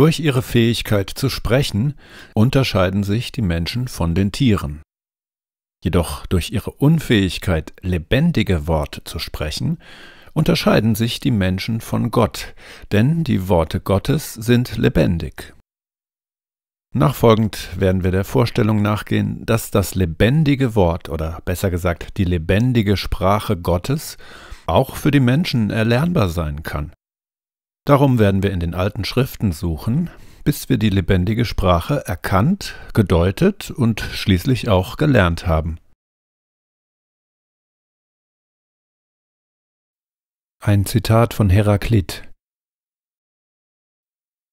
Durch ihre Fähigkeit zu sprechen unterscheiden sich die Menschen von den Tieren. Jedoch durch ihre Unfähigkeit, lebendige Worte zu sprechen, unterscheiden sich die Menschen von Gott, denn die Worte Gottes sind lebendig. Nachfolgend werden wir der Vorstellung nachgehen, dass das lebendige Wort oder besser gesagt die lebendige Sprache Gottes auch für die Menschen erlernbar sein kann. Darum werden wir in den alten Schriften suchen, bis wir die lebendige Sprache erkannt, gedeutet und schließlich auch gelernt haben. Ein Zitat von Heraklit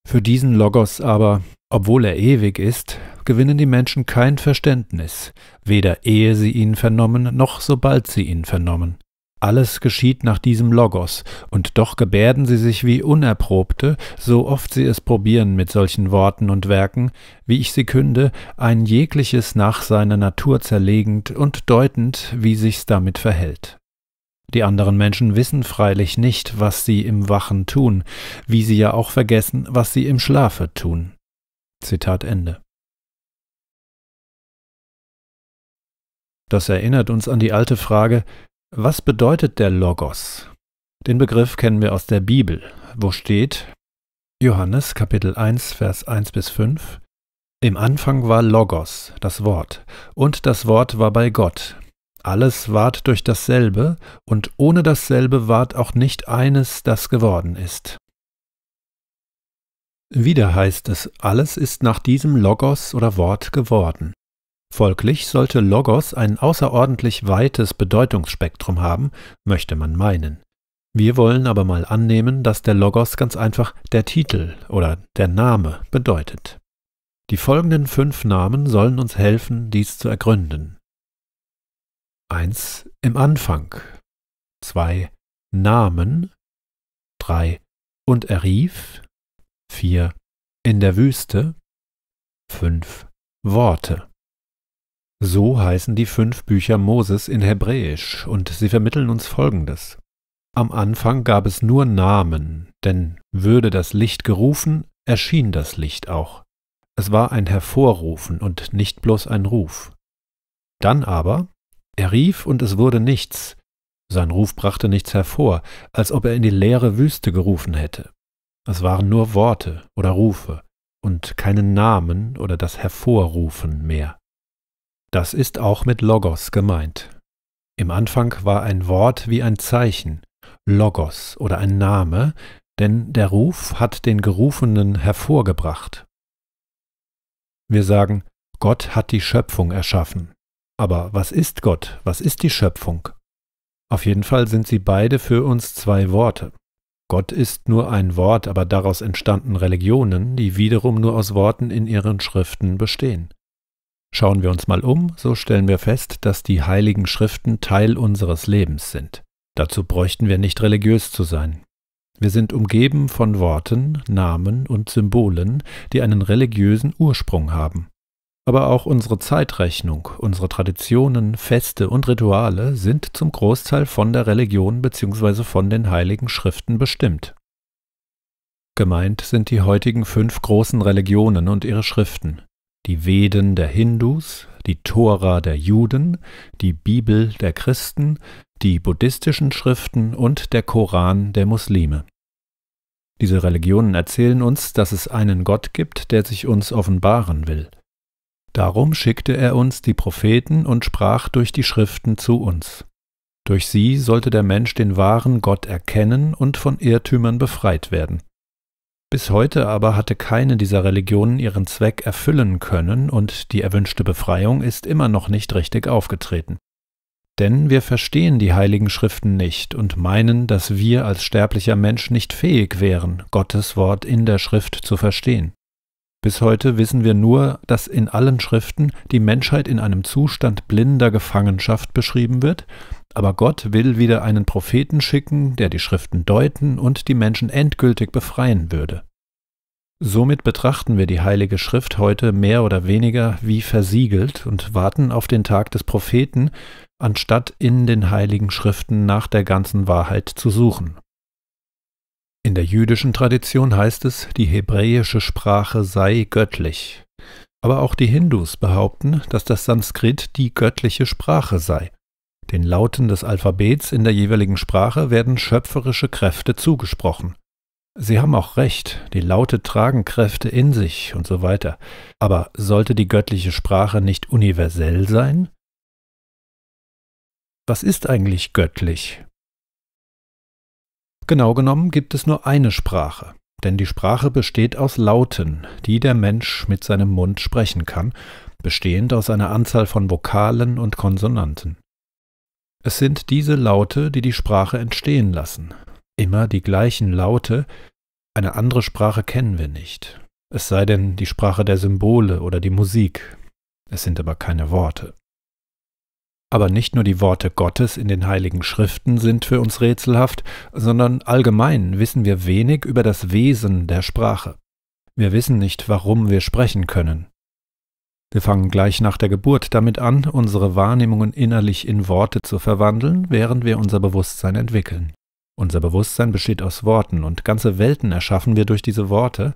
Für diesen Logos aber, obwohl er ewig ist, gewinnen die Menschen kein Verständnis, weder ehe sie ihn vernommen, noch sobald sie ihn vernommen. Alles geschieht nach diesem Logos, und doch gebärden sie sich wie Unerprobte, so oft sie es probieren mit solchen Worten und Werken, wie ich sie künde, ein jegliches nach seiner Natur zerlegend und deutend, wie sich's damit verhält. Die anderen Menschen wissen freilich nicht, was sie im Wachen tun, wie sie ja auch vergessen, was sie im Schlafe tun. Zitat Ende. Das erinnert uns an die alte Frage, was bedeutet der Logos? Den Begriff kennen wir aus der Bibel, wo steht Johannes Kapitel 1 Vers 1 bis 5 Im Anfang war Logos, das Wort, und das Wort war bei Gott. Alles ward durch dasselbe, und ohne dasselbe ward auch nicht eines, das geworden ist. Wieder heißt es, alles ist nach diesem Logos oder Wort geworden. Folglich sollte Logos ein außerordentlich weites Bedeutungsspektrum haben, möchte man meinen. Wir wollen aber mal annehmen, dass der Logos ganz einfach der Titel oder der Name bedeutet. Die folgenden fünf Namen sollen uns helfen, dies zu ergründen. 1. Im Anfang 2. Namen 3. Und er rief 4. In der Wüste 5. Worte so heißen die fünf Bücher Moses in Hebräisch, und sie vermitteln uns Folgendes. Am Anfang gab es nur Namen, denn würde das Licht gerufen, erschien das Licht auch. Es war ein Hervorrufen und nicht bloß ein Ruf. Dann aber, er rief und es wurde nichts, sein Ruf brachte nichts hervor, als ob er in die leere Wüste gerufen hätte. Es waren nur Worte oder Rufe und keinen Namen oder das Hervorrufen mehr. Das ist auch mit Logos gemeint. Im Anfang war ein Wort wie ein Zeichen, Logos oder ein Name, denn der Ruf hat den Gerufenen hervorgebracht. Wir sagen, Gott hat die Schöpfung erschaffen. Aber was ist Gott? Was ist die Schöpfung? Auf jeden Fall sind sie beide für uns zwei Worte. Gott ist nur ein Wort, aber daraus entstanden Religionen, die wiederum nur aus Worten in ihren Schriften bestehen. Schauen wir uns mal um, so stellen wir fest, dass die heiligen Schriften Teil unseres Lebens sind. Dazu bräuchten wir nicht religiös zu sein. Wir sind umgeben von Worten, Namen und Symbolen, die einen religiösen Ursprung haben. Aber auch unsere Zeitrechnung, unsere Traditionen, Feste und Rituale sind zum Großteil von der Religion bzw. von den heiligen Schriften bestimmt. Gemeint sind die heutigen fünf großen Religionen und ihre Schriften, die Veden der Hindus, die Tora der Juden, die Bibel der Christen, die buddhistischen Schriften und der Koran der Muslime. Diese Religionen erzählen uns, dass es einen Gott gibt, der sich uns offenbaren will. Darum schickte er uns die Propheten und sprach durch die Schriften zu uns. Durch sie sollte der Mensch den wahren Gott erkennen und von Irrtümern befreit werden. Bis heute aber hatte keine dieser Religionen ihren Zweck erfüllen können und die erwünschte Befreiung ist immer noch nicht richtig aufgetreten. Denn wir verstehen die heiligen Schriften nicht und meinen, dass wir als sterblicher Mensch nicht fähig wären, Gottes Wort in der Schrift zu verstehen. Bis heute wissen wir nur, dass in allen Schriften die Menschheit in einem Zustand blinder Gefangenschaft beschrieben wird, aber Gott will wieder einen Propheten schicken, der die Schriften deuten und die Menschen endgültig befreien würde. Somit betrachten wir die Heilige Schrift heute mehr oder weniger wie versiegelt und warten auf den Tag des Propheten, anstatt in den Heiligen Schriften nach der ganzen Wahrheit zu suchen. In der jüdischen Tradition heißt es, die hebräische Sprache sei göttlich. Aber auch die Hindus behaupten, dass das Sanskrit die göttliche Sprache sei. Den Lauten des Alphabets in der jeweiligen Sprache werden schöpferische Kräfte zugesprochen. Sie haben auch recht, die Laute tragen Kräfte in sich und so weiter. Aber sollte die göttliche Sprache nicht universell sein? Was ist eigentlich göttlich? Genau genommen gibt es nur eine Sprache, denn die Sprache besteht aus Lauten, die der Mensch mit seinem Mund sprechen kann, bestehend aus einer Anzahl von Vokalen und Konsonanten. Es sind diese Laute, die die Sprache entstehen lassen. Immer die gleichen Laute, eine andere Sprache kennen wir nicht. Es sei denn die Sprache der Symbole oder die Musik. Es sind aber keine Worte. Aber nicht nur die Worte Gottes in den heiligen Schriften sind für uns rätselhaft, sondern allgemein wissen wir wenig über das Wesen der Sprache. Wir wissen nicht, warum wir sprechen können. Wir fangen gleich nach der Geburt damit an, unsere Wahrnehmungen innerlich in Worte zu verwandeln, während wir unser Bewusstsein entwickeln. Unser Bewusstsein besteht aus Worten und ganze Welten erschaffen wir durch diese Worte,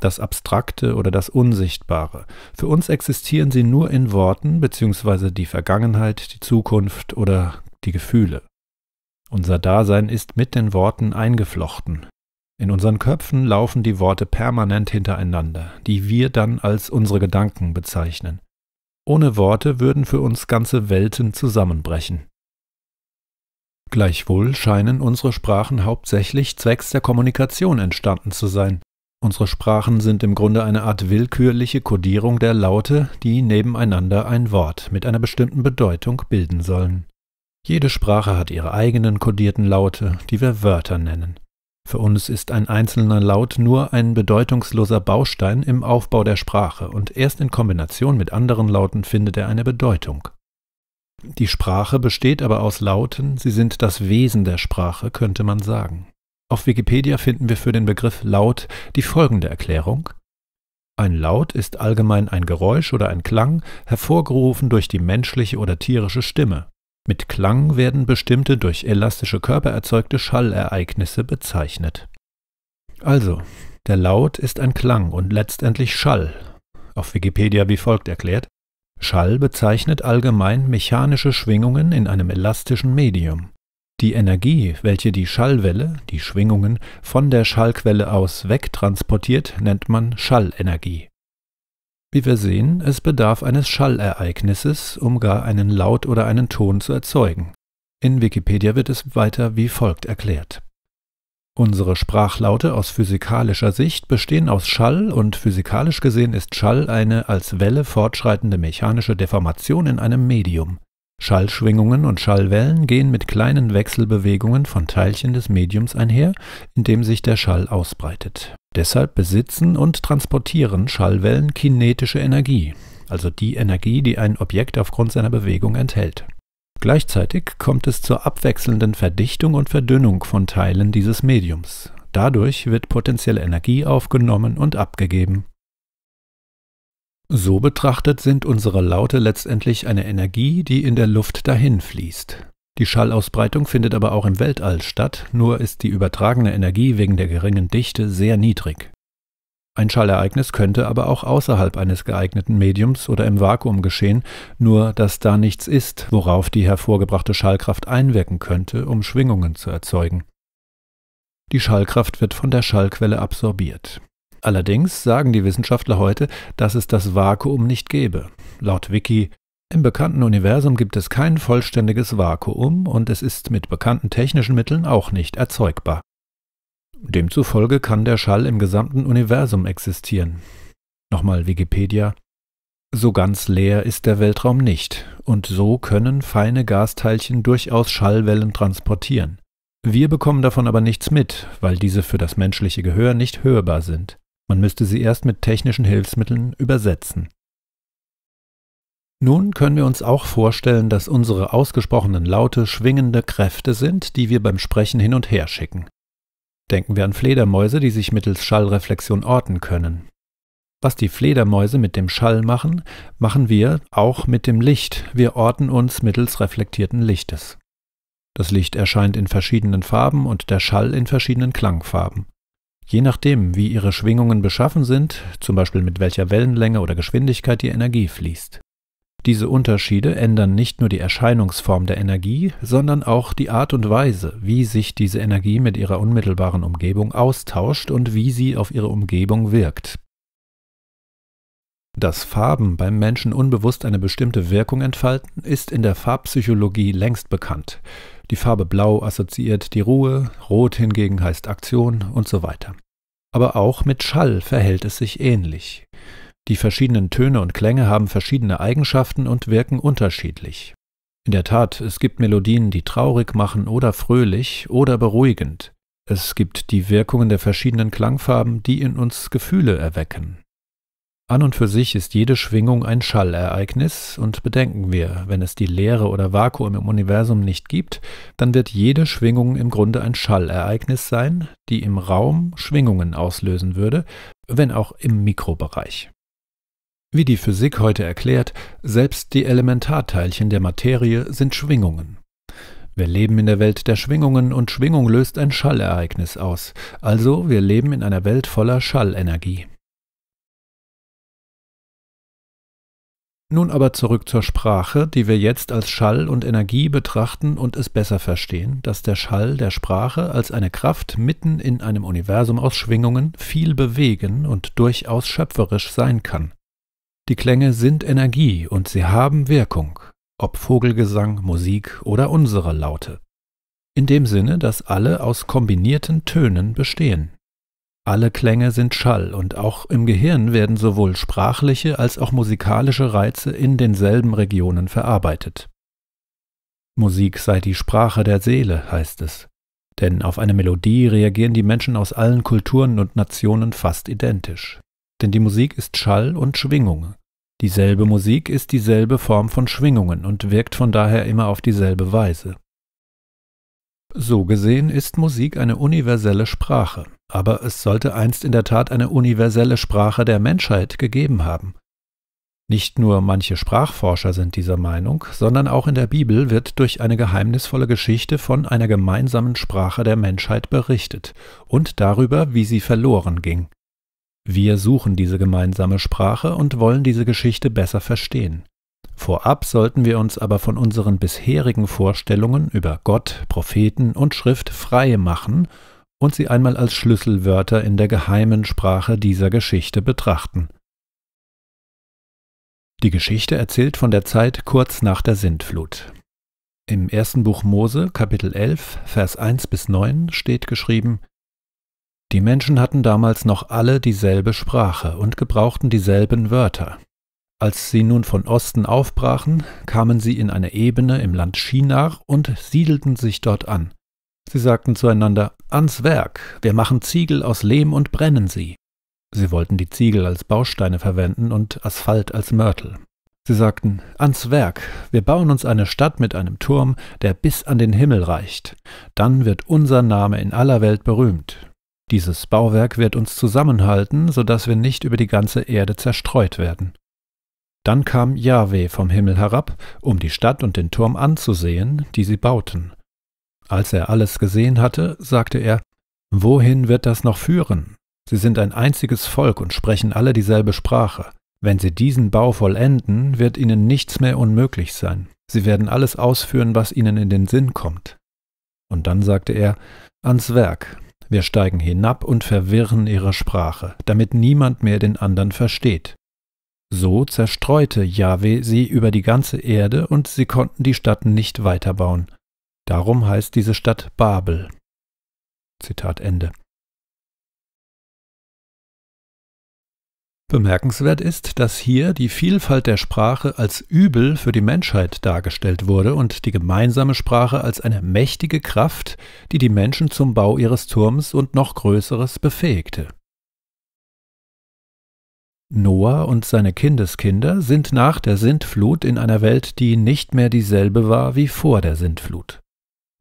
das Abstrakte oder das Unsichtbare. Für uns existieren sie nur in Worten bzw. die Vergangenheit, die Zukunft oder die Gefühle. Unser Dasein ist mit den Worten eingeflochten. In unseren Köpfen laufen die Worte permanent hintereinander, die wir dann als unsere Gedanken bezeichnen. Ohne Worte würden für uns ganze Welten zusammenbrechen. Gleichwohl scheinen unsere Sprachen hauptsächlich zwecks der Kommunikation entstanden zu sein. Unsere Sprachen sind im Grunde eine Art willkürliche Kodierung der Laute, die nebeneinander ein Wort mit einer bestimmten Bedeutung bilden sollen. Jede Sprache hat ihre eigenen kodierten Laute, die wir Wörter nennen. Für uns ist ein einzelner Laut nur ein bedeutungsloser Baustein im Aufbau der Sprache und erst in Kombination mit anderen Lauten findet er eine Bedeutung. Die Sprache besteht aber aus Lauten, sie sind das Wesen der Sprache, könnte man sagen. Auf Wikipedia finden wir für den Begriff Laut die folgende Erklärung. Ein Laut ist allgemein ein Geräusch oder ein Klang, hervorgerufen durch die menschliche oder tierische Stimme. Mit Klang werden bestimmte durch elastische Körper erzeugte Schallereignisse bezeichnet. Also, der Laut ist ein Klang und letztendlich Schall. Auf Wikipedia wie folgt erklärt. Schall bezeichnet allgemein mechanische Schwingungen in einem elastischen Medium. Die Energie, welche die Schallwelle, die Schwingungen, von der Schallquelle aus wegtransportiert, nennt man Schallenergie. Wie wir sehen, es bedarf eines Schallereignisses, um gar einen Laut oder einen Ton zu erzeugen. In Wikipedia wird es weiter wie folgt erklärt. Unsere Sprachlaute aus physikalischer Sicht bestehen aus Schall und physikalisch gesehen ist Schall eine als Welle fortschreitende mechanische Deformation in einem Medium. Schallschwingungen und Schallwellen gehen mit kleinen Wechselbewegungen von Teilchen des Mediums einher, in dem sich der Schall ausbreitet. Deshalb besitzen und transportieren Schallwellen kinetische Energie, also die Energie, die ein Objekt aufgrund seiner Bewegung enthält. Gleichzeitig kommt es zur abwechselnden Verdichtung und Verdünnung von Teilen dieses Mediums. Dadurch wird potenzielle Energie aufgenommen und abgegeben. So betrachtet sind unsere Laute letztendlich eine Energie, die in der Luft dahin fließt. Die Schallausbreitung findet aber auch im Weltall statt, nur ist die übertragene Energie wegen der geringen Dichte sehr niedrig. Ein Schallereignis könnte aber auch außerhalb eines geeigneten Mediums oder im Vakuum geschehen, nur dass da nichts ist, worauf die hervorgebrachte Schallkraft einwirken könnte, um Schwingungen zu erzeugen. Die Schallkraft wird von der Schallquelle absorbiert. Allerdings sagen die Wissenschaftler heute, dass es das Vakuum nicht gäbe. Laut Wiki im bekannten Universum gibt es kein vollständiges Vakuum und es ist mit bekannten technischen Mitteln auch nicht erzeugbar. Demzufolge kann der Schall im gesamten Universum existieren. Nochmal Wikipedia. So ganz leer ist der Weltraum nicht, und so können feine Gasteilchen durchaus Schallwellen transportieren. Wir bekommen davon aber nichts mit, weil diese für das menschliche Gehör nicht hörbar sind man müsste sie erst mit technischen Hilfsmitteln übersetzen. Nun können wir uns auch vorstellen, dass unsere ausgesprochenen Laute schwingende Kräfte sind, die wir beim Sprechen hin und her schicken. Denken wir an Fledermäuse, die sich mittels Schallreflexion orten können. Was die Fledermäuse mit dem Schall machen, machen wir auch mit dem Licht. Wir orten uns mittels reflektierten Lichtes. Das Licht erscheint in verschiedenen Farben und der Schall in verschiedenen Klangfarben. Je nachdem, wie ihre Schwingungen beschaffen sind, zum Beispiel mit welcher Wellenlänge oder Geschwindigkeit die Energie fließt. Diese Unterschiede ändern nicht nur die Erscheinungsform der Energie, sondern auch die Art und Weise, wie sich diese Energie mit ihrer unmittelbaren Umgebung austauscht und wie sie auf ihre Umgebung wirkt. Dass Farben beim Menschen unbewusst eine bestimmte Wirkung entfalten, ist in der Farbpsychologie längst bekannt. Die Farbe Blau assoziiert die Ruhe, Rot hingegen heißt Aktion und so weiter. Aber auch mit Schall verhält es sich ähnlich. Die verschiedenen Töne und Klänge haben verschiedene Eigenschaften und wirken unterschiedlich. In der Tat, es gibt Melodien, die traurig machen oder fröhlich oder beruhigend. Es gibt die Wirkungen der verschiedenen Klangfarben, die in uns Gefühle erwecken. An und für sich ist jede Schwingung ein Schallereignis und bedenken wir, wenn es die Leere oder Vakuum im Universum nicht gibt, dann wird jede Schwingung im Grunde ein Schallereignis sein, die im Raum Schwingungen auslösen würde, wenn auch im Mikrobereich. Wie die Physik heute erklärt, selbst die Elementarteilchen der Materie sind Schwingungen. Wir leben in der Welt der Schwingungen und Schwingung löst ein Schallereignis aus, also wir leben in einer Welt voller Schallenergie. Nun aber zurück zur Sprache, die wir jetzt als Schall und Energie betrachten und es besser verstehen, dass der Schall der Sprache als eine Kraft mitten in einem Universum aus Schwingungen viel bewegen und durchaus schöpferisch sein kann. Die Klänge sind Energie und sie haben Wirkung, ob Vogelgesang, Musik oder unsere Laute. In dem Sinne, dass alle aus kombinierten Tönen bestehen. Alle Klänge sind Schall und auch im Gehirn werden sowohl sprachliche als auch musikalische Reize in denselben Regionen verarbeitet. Musik sei die Sprache der Seele, heißt es. Denn auf eine Melodie reagieren die Menschen aus allen Kulturen und Nationen fast identisch. Denn die Musik ist Schall und Schwingung. Dieselbe Musik ist dieselbe Form von Schwingungen und wirkt von daher immer auf dieselbe Weise. So gesehen ist Musik eine universelle Sprache, aber es sollte einst in der Tat eine universelle Sprache der Menschheit gegeben haben. Nicht nur manche Sprachforscher sind dieser Meinung, sondern auch in der Bibel wird durch eine geheimnisvolle Geschichte von einer gemeinsamen Sprache der Menschheit berichtet und darüber, wie sie verloren ging. Wir suchen diese gemeinsame Sprache und wollen diese Geschichte besser verstehen. Vorab sollten wir uns aber von unseren bisherigen Vorstellungen über Gott, Propheten und Schrift frei machen und sie einmal als Schlüsselwörter in der geheimen Sprache dieser Geschichte betrachten. Die Geschichte erzählt von der Zeit kurz nach der Sintflut. Im ersten Buch Mose, Kapitel 11, Vers 1 bis 9 steht geschrieben: Die Menschen hatten damals noch alle dieselbe Sprache und gebrauchten dieselben Wörter. Als sie nun von Osten aufbrachen, kamen sie in eine Ebene im Land Shinar und siedelten sich dort an. Sie sagten zueinander Ans Werk, wir machen Ziegel aus Lehm und brennen sie. Sie wollten die Ziegel als Bausteine verwenden und Asphalt als Mörtel. Sie sagten Ans Werk, wir bauen uns eine Stadt mit einem Turm, der bis an den Himmel reicht. Dann wird unser Name in aller Welt berühmt. Dieses Bauwerk wird uns zusammenhalten, so dass wir nicht über die ganze Erde zerstreut werden. Dann kam Yahweh vom Himmel herab, um die Stadt und den Turm anzusehen, die sie bauten. Als er alles gesehen hatte, sagte er, Wohin wird das noch führen? Sie sind ein einziges Volk und sprechen alle dieselbe Sprache. Wenn sie diesen Bau vollenden, wird ihnen nichts mehr unmöglich sein. Sie werden alles ausführen, was ihnen in den Sinn kommt. Und dann sagte er, ans Werk, wir steigen hinab und verwirren ihre Sprache, damit niemand mehr den anderen versteht. So zerstreute Jahwe sie über die ganze Erde und sie konnten die Stadt nicht weiterbauen. Darum heißt diese Stadt Babel. Zitat Ende. Bemerkenswert ist, dass hier die Vielfalt der Sprache als Übel für die Menschheit dargestellt wurde und die gemeinsame Sprache als eine mächtige Kraft, die die Menschen zum Bau ihres Turms und noch Größeres befähigte. Noah und seine Kindeskinder sind nach der Sintflut in einer Welt, die nicht mehr dieselbe war wie vor der Sintflut.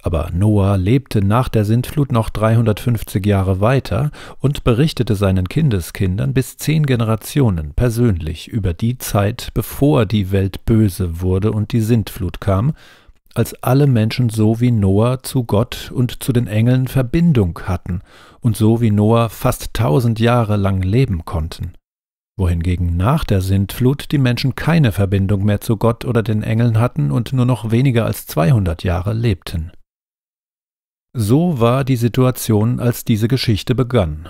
Aber Noah lebte nach der Sintflut noch 350 Jahre weiter und berichtete seinen Kindeskindern bis zehn Generationen persönlich über die Zeit, bevor die Welt böse wurde und die Sintflut kam, als alle Menschen so wie Noah zu Gott und zu den Engeln Verbindung hatten und so wie Noah fast tausend Jahre lang leben konnten wohingegen nach der Sintflut die Menschen keine Verbindung mehr zu Gott oder den Engeln hatten und nur noch weniger als 200 Jahre lebten. So war die Situation, als diese Geschichte begann.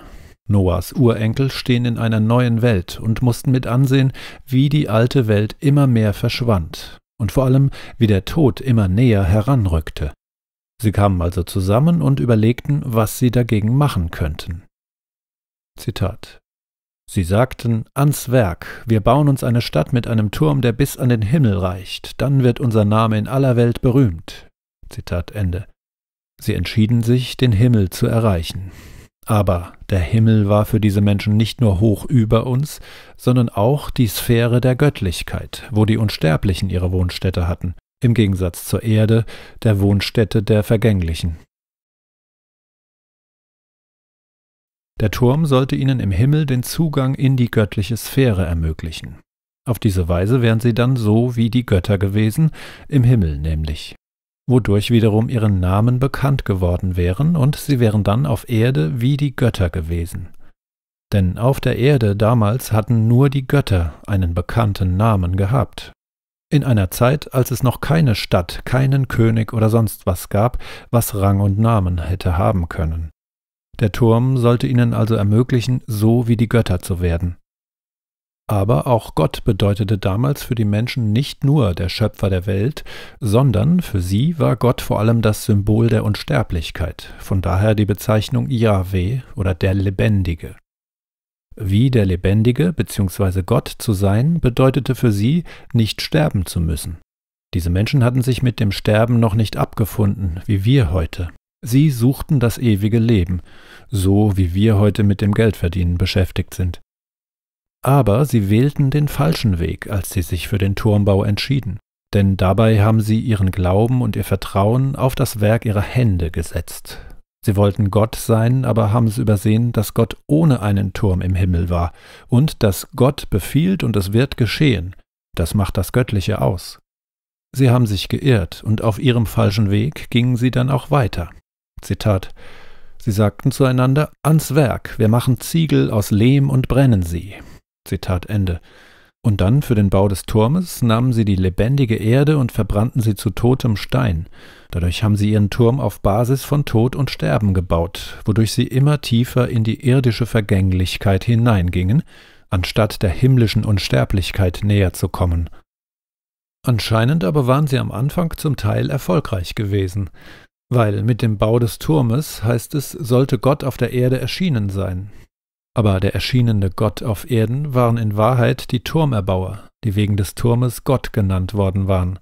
Noahs Urenkel stehen in einer neuen Welt und mussten mit ansehen, wie die alte Welt immer mehr verschwand und vor allem, wie der Tod immer näher heranrückte. Sie kamen also zusammen und überlegten, was sie dagegen machen könnten. Zitat Sie sagten, ans Werk, wir bauen uns eine Stadt mit einem Turm, der bis an den Himmel reicht, dann wird unser Name in aller Welt berühmt. Zitat Ende. Sie entschieden sich, den Himmel zu erreichen. Aber der Himmel war für diese Menschen nicht nur hoch über uns, sondern auch die Sphäre der Göttlichkeit, wo die Unsterblichen ihre Wohnstätte hatten, im Gegensatz zur Erde, der Wohnstätte der Vergänglichen. Der Turm sollte ihnen im Himmel den Zugang in die göttliche Sphäre ermöglichen. Auf diese Weise wären sie dann so wie die Götter gewesen, im Himmel nämlich, wodurch wiederum ihren Namen bekannt geworden wären, und sie wären dann auf Erde wie die Götter gewesen. Denn auf der Erde damals hatten nur die Götter einen bekannten Namen gehabt. In einer Zeit, als es noch keine Stadt, keinen König oder sonst was gab, was Rang und Namen hätte haben können. Der Turm sollte ihnen also ermöglichen, so wie die Götter zu werden. Aber auch Gott bedeutete damals für die Menschen nicht nur der Schöpfer der Welt, sondern für sie war Gott vor allem das Symbol der Unsterblichkeit, von daher die Bezeichnung Yahweh oder der Lebendige. Wie der Lebendige bzw. Gott zu sein, bedeutete für sie, nicht sterben zu müssen. Diese Menschen hatten sich mit dem Sterben noch nicht abgefunden, wie wir heute. Sie suchten das ewige Leben, so wie wir heute mit dem Geldverdienen beschäftigt sind. Aber sie wählten den falschen Weg, als sie sich für den Turmbau entschieden, denn dabei haben sie ihren Glauben und ihr Vertrauen auf das Werk ihrer Hände gesetzt. Sie wollten Gott sein, aber haben es übersehen, dass Gott ohne einen Turm im Himmel war und dass Gott befiehlt und es wird geschehen. Das macht das Göttliche aus. Sie haben sich geirrt und auf ihrem falschen Weg gingen sie dann auch weiter. Zitat. Sie sagten zueinander, ans Werk, wir machen Ziegel aus Lehm und brennen sie. Zitat Ende. Und dann für den Bau des Turmes nahmen sie die lebendige Erde und verbrannten sie zu totem Stein. Dadurch haben sie ihren Turm auf Basis von Tod und Sterben gebaut, wodurch sie immer tiefer in die irdische Vergänglichkeit hineingingen, anstatt der himmlischen Unsterblichkeit näher zu kommen. Anscheinend aber waren sie am Anfang zum Teil erfolgreich gewesen weil mit dem Bau des Turmes, heißt es, sollte Gott auf der Erde erschienen sein. Aber der erschienene Gott auf Erden waren in Wahrheit die Turmerbauer, die wegen des Turmes Gott genannt worden waren.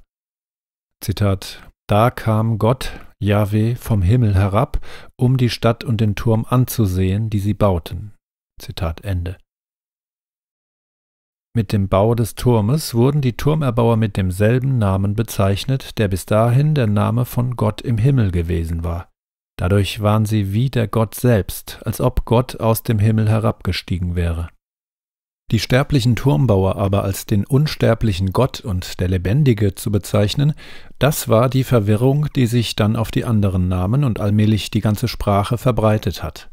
Zitat Da kam Gott, Jahwe, vom Himmel herab, um die Stadt und den Turm anzusehen, die sie bauten. Zitat Ende. Mit dem Bau des Turmes wurden die Turmerbauer mit demselben Namen bezeichnet, der bis dahin der Name von Gott im Himmel gewesen war. Dadurch waren sie wie der Gott selbst, als ob Gott aus dem Himmel herabgestiegen wäre. Die sterblichen Turmbauer aber als den unsterblichen Gott und der Lebendige zu bezeichnen, das war die Verwirrung, die sich dann auf die anderen Namen und allmählich die ganze Sprache verbreitet hat.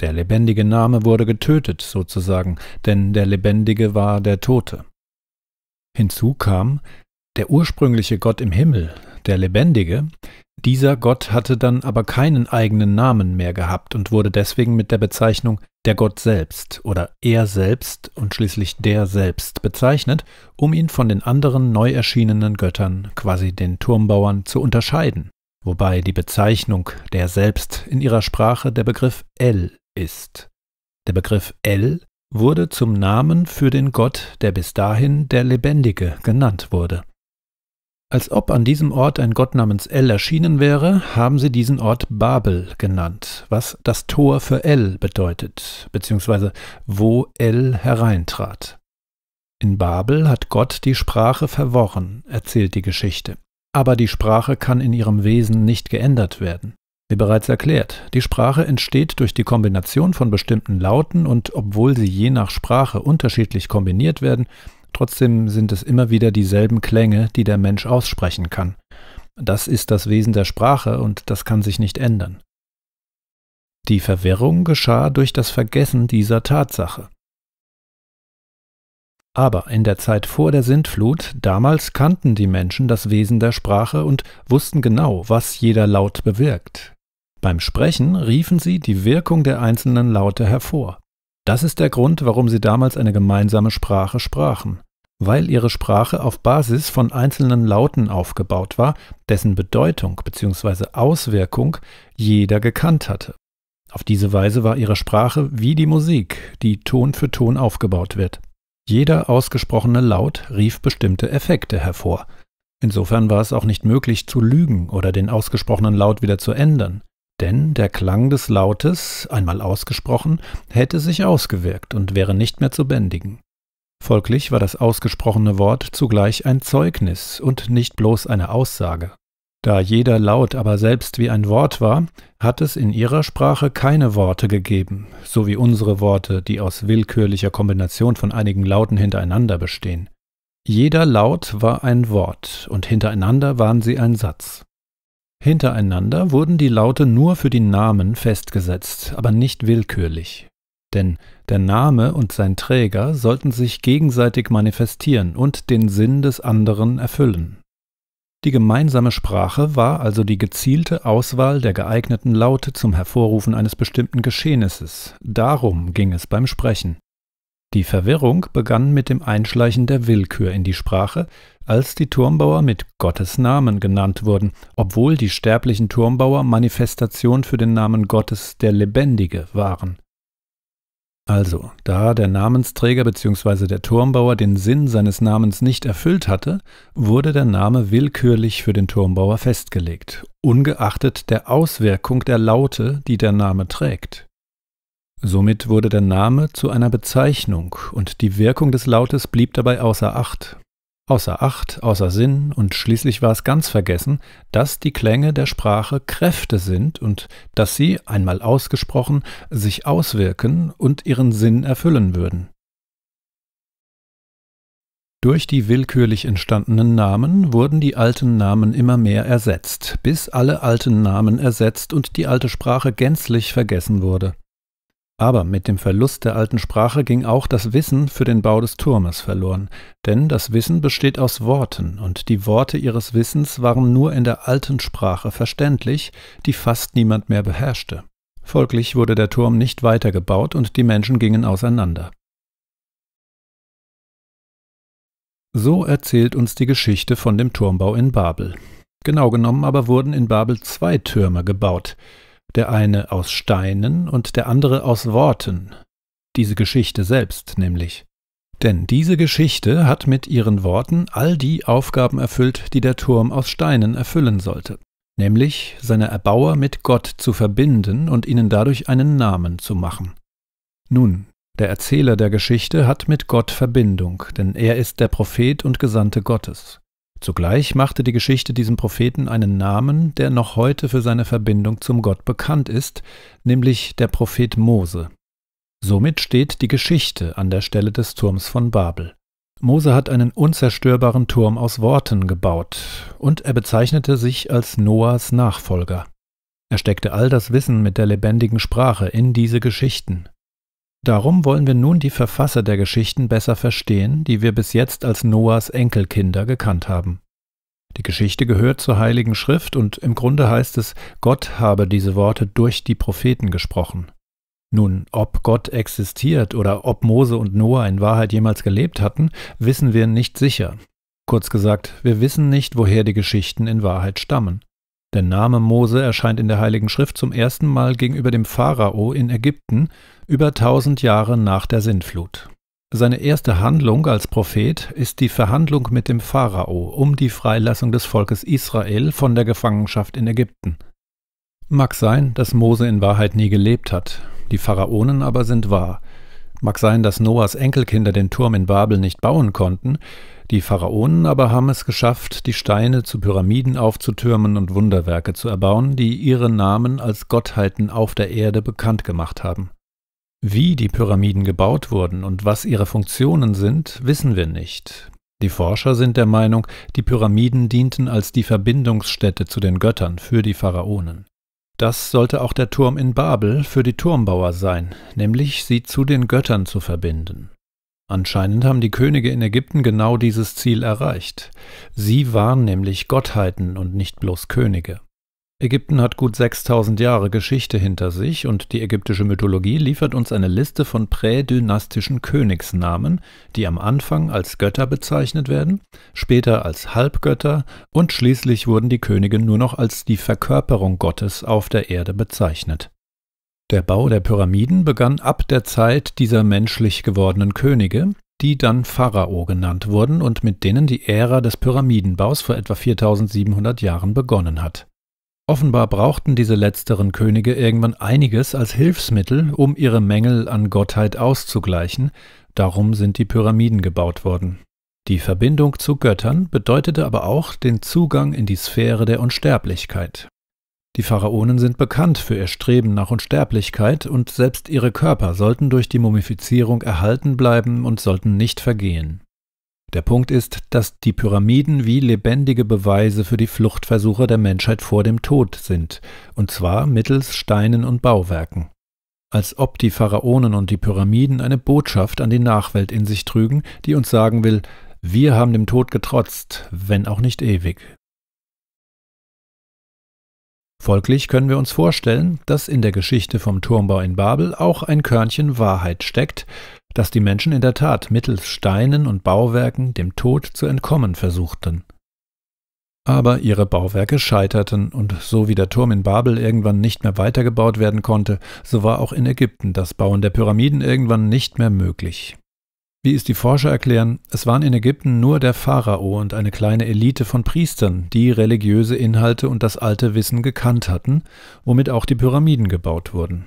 Der lebendige Name wurde getötet sozusagen, denn der lebendige war der Tote. Hinzu kam, der ursprüngliche Gott im Himmel, der Lebendige, dieser Gott hatte dann aber keinen eigenen Namen mehr gehabt und wurde deswegen mit der Bezeichnung der Gott selbst oder er selbst und schließlich der selbst bezeichnet, um ihn von den anderen neu erschienenen Göttern, quasi den Turmbauern, zu unterscheiden, wobei die Bezeichnung der selbst in ihrer Sprache der Begriff El ist. Der Begriff El wurde zum Namen für den Gott, der bis dahin der Lebendige genannt wurde. Als ob an diesem Ort ein Gott namens El erschienen wäre, haben sie diesen Ort Babel genannt, was das Tor für El bedeutet, beziehungsweise wo El hereintrat. In Babel hat Gott die Sprache verworren, erzählt die Geschichte. Aber die Sprache kann in ihrem Wesen nicht geändert werden. Wie bereits erklärt, die Sprache entsteht durch die Kombination von bestimmten Lauten und obwohl sie je nach Sprache unterschiedlich kombiniert werden, trotzdem sind es immer wieder dieselben Klänge, die der Mensch aussprechen kann. Das ist das Wesen der Sprache und das kann sich nicht ändern. Die Verwirrung geschah durch das Vergessen dieser Tatsache. Aber in der Zeit vor der Sintflut, damals kannten die Menschen das Wesen der Sprache und wussten genau, was jeder Laut bewirkt. Beim Sprechen riefen sie die Wirkung der einzelnen Laute hervor. Das ist der Grund, warum sie damals eine gemeinsame Sprache sprachen, weil ihre Sprache auf Basis von einzelnen Lauten aufgebaut war, dessen Bedeutung bzw. Auswirkung jeder gekannt hatte. Auf diese Weise war ihre Sprache wie die Musik, die Ton für Ton aufgebaut wird. Jeder ausgesprochene Laut rief bestimmte Effekte hervor. Insofern war es auch nicht möglich zu lügen oder den ausgesprochenen Laut wieder zu ändern denn der Klang des Lautes, einmal ausgesprochen, hätte sich ausgewirkt und wäre nicht mehr zu bändigen. Folglich war das ausgesprochene Wort zugleich ein Zeugnis und nicht bloß eine Aussage. Da jeder Laut aber selbst wie ein Wort war, hat es in ihrer Sprache keine Worte gegeben, so wie unsere Worte, die aus willkürlicher Kombination von einigen Lauten hintereinander bestehen. Jeder Laut war ein Wort und hintereinander waren sie ein Satz. Hintereinander wurden die Laute nur für die Namen festgesetzt, aber nicht willkürlich. Denn der Name und sein Träger sollten sich gegenseitig manifestieren und den Sinn des anderen erfüllen. Die gemeinsame Sprache war also die gezielte Auswahl der geeigneten Laute zum Hervorrufen eines bestimmten Geschehnisses. Darum ging es beim Sprechen. Die Verwirrung begann mit dem Einschleichen der Willkür in die Sprache, als die Turmbauer mit Gottes Namen genannt wurden, obwohl die sterblichen Turmbauer Manifestation für den Namen Gottes der Lebendige waren. Also, da der Namensträger bzw. der Turmbauer den Sinn seines Namens nicht erfüllt hatte, wurde der Name willkürlich für den Turmbauer festgelegt, ungeachtet der Auswirkung der Laute, die der Name trägt. Somit wurde der Name zu einer Bezeichnung und die Wirkung des Lautes blieb dabei außer Acht. Außer Acht, außer Sinn und schließlich war es ganz vergessen, dass die Klänge der Sprache Kräfte sind und dass sie, einmal ausgesprochen, sich auswirken und ihren Sinn erfüllen würden. Durch die willkürlich entstandenen Namen wurden die alten Namen immer mehr ersetzt, bis alle alten Namen ersetzt und die alte Sprache gänzlich vergessen wurde. Aber mit dem Verlust der alten Sprache ging auch das Wissen für den Bau des Turmes verloren, denn das Wissen besteht aus Worten, und die Worte ihres Wissens waren nur in der alten Sprache verständlich, die fast niemand mehr beherrschte. Folglich wurde der Turm nicht weiter gebaut und die Menschen gingen auseinander. So erzählt uns die Geschichte von dem Turmbau in Babel. Genau genommen aber wurden in Babel zwei Türme gebaut der eine aus Steinen und der andere aus Worten, diese Geschichte selbst nämlich. Denn diese Geschichte hat mit ihren Worten all die Aufgaben erfüllt, die der Turm aus Steinen erfüllen sollte, nämlich seine Erbauer mit Gott zu verbinden und ihnen dadurch einen Namen zu machen. Nun, der Erzähler der Geschichte hat mit Gott Verbindung, denn er ist der Prophet und Gesandte Gottes. Zugleich machte die Geschichte diesem Propheten einen Namen, der noch heute für seine Verbindung zum Gott bekannt ist, nämlich der Prophet Mose. Somit steht die Geschichte an der Stelle des Turms von Babel. Mose hat einen unzerstörbaren Turm aus Worten gebaut, und er bezeichnete sich als Noahs Nachfolger. Er steckte all das Wissen mit der lebendigen Sprache in diese Geschichten. Darum wollen wir nun die Verfasser der Geschichten besser verstehen, die wir bis jetzt als Noahs Enkelkinder gekannt haben. Die Geschichte gehört zur Heiligen Schrift und im Grunde heißt es, Gott habe diese Worte durch die Propheten gesprochen. Nun, ob Gott existiert oder ob Mose und Noah in Wahrheit jemals gelebt hatten, wissen wir nicht sicher. Kurz gesagt, wir wissen nicht, woher die Geschichten in Wahrheit stammen. Der Name Mose erscheint in der Heiligen Schrift zum ersten Mal gegenüber dem Pharao in Ägypten über tausend Jahre nach der Sintflut. Seine erste Handlung als Prophet ist die Verhandlung mit dem Pharao um die Freilassung des Volkes Israel von der Gefangenschaft in Ägypten. Mag sein, dass Mose in Wahrheit nie gelebt hat, die Pharaonen aber sind wahr. Mag sein, dass Noahs Enkelkinder den Turm in Babel nicht bauen konnten, die Pharaonen aber haben es geschafft, die Steine zu Pyramiden aufzutürmen und Wunderwerke zu erbauen, die ihre Namen als Gottheiten auf der Erde bekannt gemacht haben. Wie die Pyramiden gebaut wurden und was ihre Funktionen sind, wissen wir nicht. Die Forscher sind der Meinung, die Pyramiden dienten als die Verbindungsstätte zu den Göttern für die Pharaonen. Das sollte auch der Turm in Babel für die Turmbauer sein, nämlich sie zu den Göttern zu verbinden. Anscheinend haben die Könige in Ägypten genau dieses Ziel erreicht. Sie waren nämlich Gottheiten und nicht bloß Könige. Ägypten hat gut 6000 Jahre Geschichte hinter sich und die ägyptische Mythologie liefert uns eine Liste von prädynastischen Königsnamen, die am Anfang als Götter bezeichnet werden, später als Halbgötter und schließlich wurden die Könige nur noch als die Verkörperung Gottes auf der Erde bezeichnet. Der Bau der Pyramiden begann ab der Zeit dieser menschlich gewordenen Könige, die dann Pharao genannt wurden und mit denen die Ära des Pyramidenbaus vor etwa 4700 Jahren begonnen hat. Offenbar brauchten diese letzteren Könige irgendwann einiges als Hilfsmittel, um ihre Mängel an Gottheit auszugleichen, darum sind die Pyramiden gebaut worden. Die Verbindung zu Göttern bedeutete aber auch den Zugang in die Sphäre der Unsterblichkeit. Die Pharaonen sind bekannt für ihr Streben nach Unsterblichkeit und selbst ihre Körper sollten durch die Mumifizierung erhalten bleiben und sollten nicht vergehen. Der Punkt ist, dass die Pyramiden wie lebendige Beweise für die Fluchtversuche der Menschheit vor dem Tod sind, und zwar mittels Steinen und Bauwerken. Als ob die Pharaonen und die Pyramiden eine Botschaft an die Nachwelt in sich trügen, die uns sagen will, wir haben dem Tod getrotzt, wenn auch nicht ewig. Folglich können wir uns vorstellen, dass in der Geschichte vom Turmbau in Babel auch ein Körnchen Wahrheit steckt, dass die Menschen in der Tat mittels Steinen und Bauwerken dem Tod zu entkommen versuchten. Aber ihre Bauwerke scheiterten, und so wie der Turm in Babel irgendwann nicht mehr weitergebaut werden konnte, so war auch in Ägypten das Bauen der Pyramiden irgendwann nicht mehr möglich. Wie es die Forscher erklären, es waren in Ägypten nur der Pharao und eine kleine Elite von Priestern, die religiöse Inhalte und das alte Wissen gekannt hatten, womit auch die Pyramiden gebaut wurden.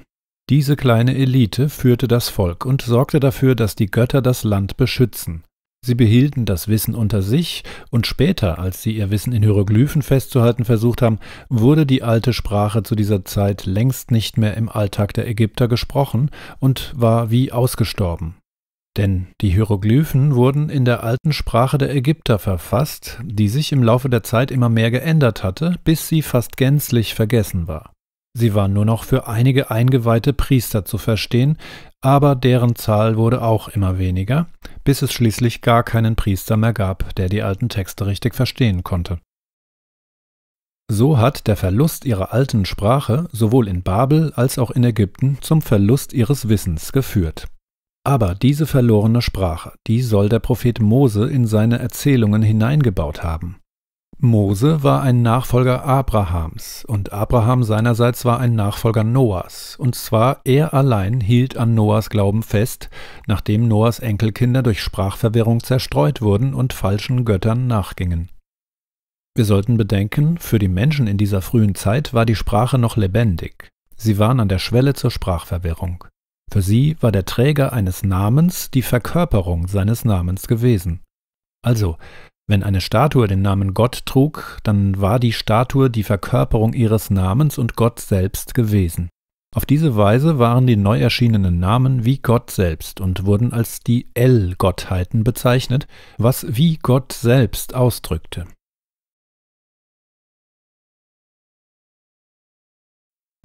Diese kleine Elite führte das Volk und sorgte dafür, dass die Götter das Land beschützen. Sie behielten das Wissen unter sich und später, als sie ihr Wissen in Hieroglyphen festzuhalten versucht haben, wurde die alte Sprache zu dieser Zeit längst nicht mehr im Alltag der Ägypter gesprochen und war wie ausgestorben. Denn die Hieroglyphen wurden in der alten Sprache der Ägypter verfasst, die sich im Laufe der Zeit immer mehr geändert hatte, bis sie fast gänzlich vergessen war. Sie war nur noch für einige eingeweihte Priester zu verstehen, aber deren Zahl wurde auch immer weniger, bis es schließlich gar keinen Priester mehr gab, der die alten Texte richtig verstehen konnte. So hat der Verlust ihrer alten Sprache sowohl in Babel als auch in Ägypten zum Verlust ihres Wissens geführt. Aber diese verlorene Sprache, die soll der Prophet Mose in seine Erzählungen hineingebaut haben. Mose war ein Nachfolger Abrahams und Abraham seinerseits war ein Nachfolger Noahs. Und zwar er allein hielt an Noahs Glauben fest, nachdem Noahs Enkelkinder durch Sprachverwirrung zerstreut wurden und falschen Göttern nachgingen. Wir sollten bedenken, für die Menschen in dieser frühen Zeit war die Sprache noch lebendig. Sie waren an der Schwelle zur Sprachverwirrung. Für sie war der Träger eines Namens die Verkörperung seines Namens gewesen. Also, wenn eine Statue den Namen Gott trug, dann war die Statue die Verkörperung ihres Namens und Gott selbst gewesen. Auf diese Weise waren die neu erschienenen Namen wie Gott selbst und wurden als die l gottheiten bezeichnet, was wie Gott selbst ausdrückte.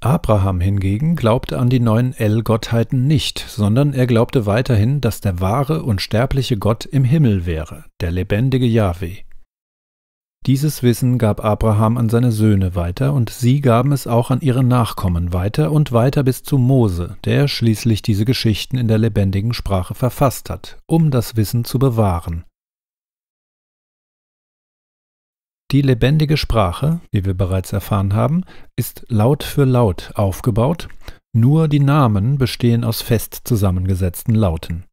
Abraham hingegen glaubte an die neuen El-Gottheiten nicht, sondern er glaubte weiterhin, dass der wahre und sterbliche Gott im Himmel wäre, der lebendige Jahwe. Dieses Wissen gab Abraham an seine Söhne weiter, und sie gaben es auch an ihre Nachkommen weiter und weiter bis zu Mose, der schließlich diese Geschichten in der lebendigen Sprache verfasst hat, um das Wissen zu bewahren. Die lebendige Sprache, wie wir bereits erfahren haben, ist Laut für Laut aufgebaut, nur die Namen bestehen aus fest zusammengesetzten Lauten.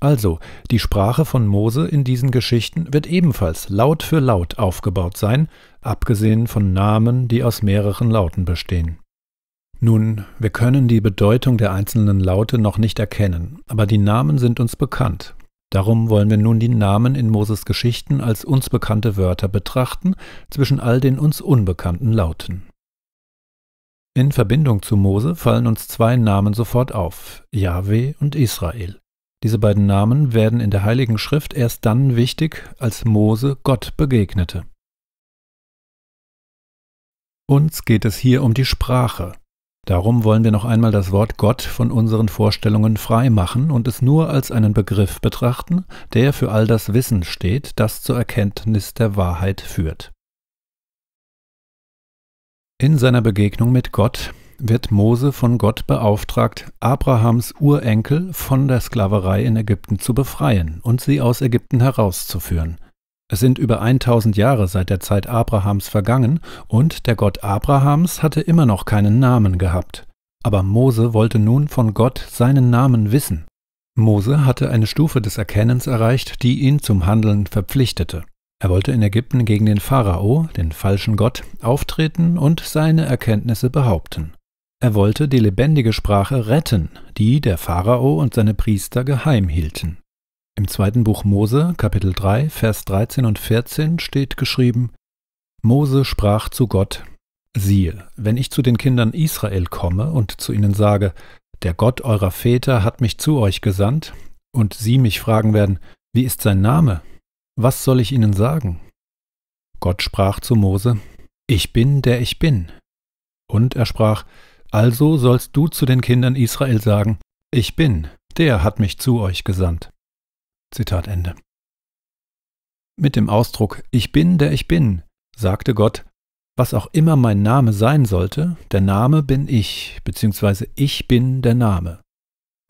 Also, die Sprache von Mose in diesen Geschichten wird ebenfalls Laut für Laut aufgebaut sein, abgesehen von Namen, die aus mehreren Lauten bestehen. Nun, wir können die Bedeutung der einzelnen Laute noch nicht erkennen, aber die Namen sind uns bekannt Darum wollen wir nun die Namen in Moses Geschichten als uns bekannte Wörter betrachten zwischen all den uns unbekannten Lauten. In Verbindung zu Mose fallen uns zwei Namen sofort auf, Jahwe und Israel. Diese beiden Namen werden in der Heiligen Schrift erst dann wichtig, als Mose Gott begegnete. Uns geht es hier um die Sprache, Darum wollen wir noch einmal das Wort Gott von unseren Vorstellungen frei machen und es nur als einen Begriff betrachten, der für all das Wissen steht, das zur Erkenntnis der Wahrheit führt. In seiner Begegnung mit Gott wird Mose von Gott beauftragt, Abrahams Urenkel von der Sklaverei in Ägypten zu befreien und sie aus Ägypten herauszuführen. Es sind über 1000 Jahre seit der Zeit Abrahams vergangen und der Gott Abrahams hatte immer noch keinen Namen gehabt. Aber Mose wollte nun von Gott seinen Namen wissen. Mose hatte eine Stufe des Erkennens erreicht, die ihn zum Handeln verpflichtete. Er wollte in Ägypten gegen den Pharao, den falschen Gott, auftreten und seine Erkenntnisse behaupten. Er wollte die lebendige Sprache retten, die der Pharao und seine Priester geheim hielten. Im zweiten Buch Mose, Kapitel 3, Vers 13 und 14 steht geschrieben, Mose sprach zu Gott, siehe, wenn ich zu den Kindern Israel komme und zu ihnen sage, der Gott eurer Väter hat mich zu euch gesandt, und sie mich fragen werden, wie ist sein Name? Was soll ich ihnen sagen? Gott sprach zu Mose, Ich bin, der ich bin. Und er sprach, Also sollst du zu den Kindern Israel sagen, Ich bin, der hat mich zu euch gesandt. Zitat Ende. Mit dem Ausdruck Ich bin, der ich bin, sagte Gott, was auch immer mein Name sein sollte, der Name bin ich, bzw. ich bin der Name.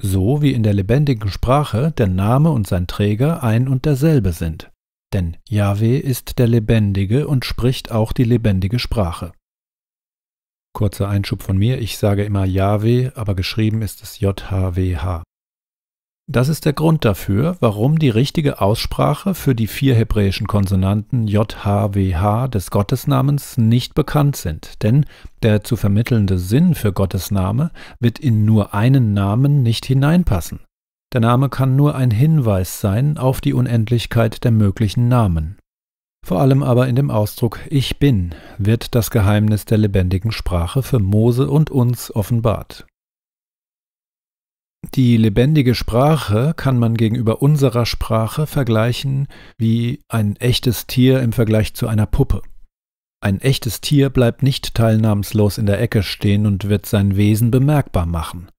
So wie in der lebendigen Sprache der Name und sein Träger ein und derselbe sind. Denn Yahweh ist der Lebendige und spricht auch die lebendige Sprache. Kurzer Einschub von mir, ich sage immer Yahweh, aber geschrieben ist es JHWH. Das ist der Grund dafür, warum die richtige Aussprache für die vier hebräischen Konsonanten JHWH des Gottesnamens nicht bekannt sind, denn der zu vermittelnde Sinn für Gottesname wird in nur einen Namen nicht hineinpassen. Der Name kann nur ein Hinweis sein auf die Unendlichkeit der möglichen Namen. Vor allem aber in dem Ausdruck Ich bin wird das Geheimnis der lebendigen Sprache für Mose und uns offenbart. Die lebendige Sprache kann man gegenüber unserer Sprache vergleichen wie ein echtes Tier im Vergleich zu einer Puppe. Ein echtes Tier bleibt nicht teilnahmslos in der Ecke stehen und wird sein Wesen bemerkbar machen.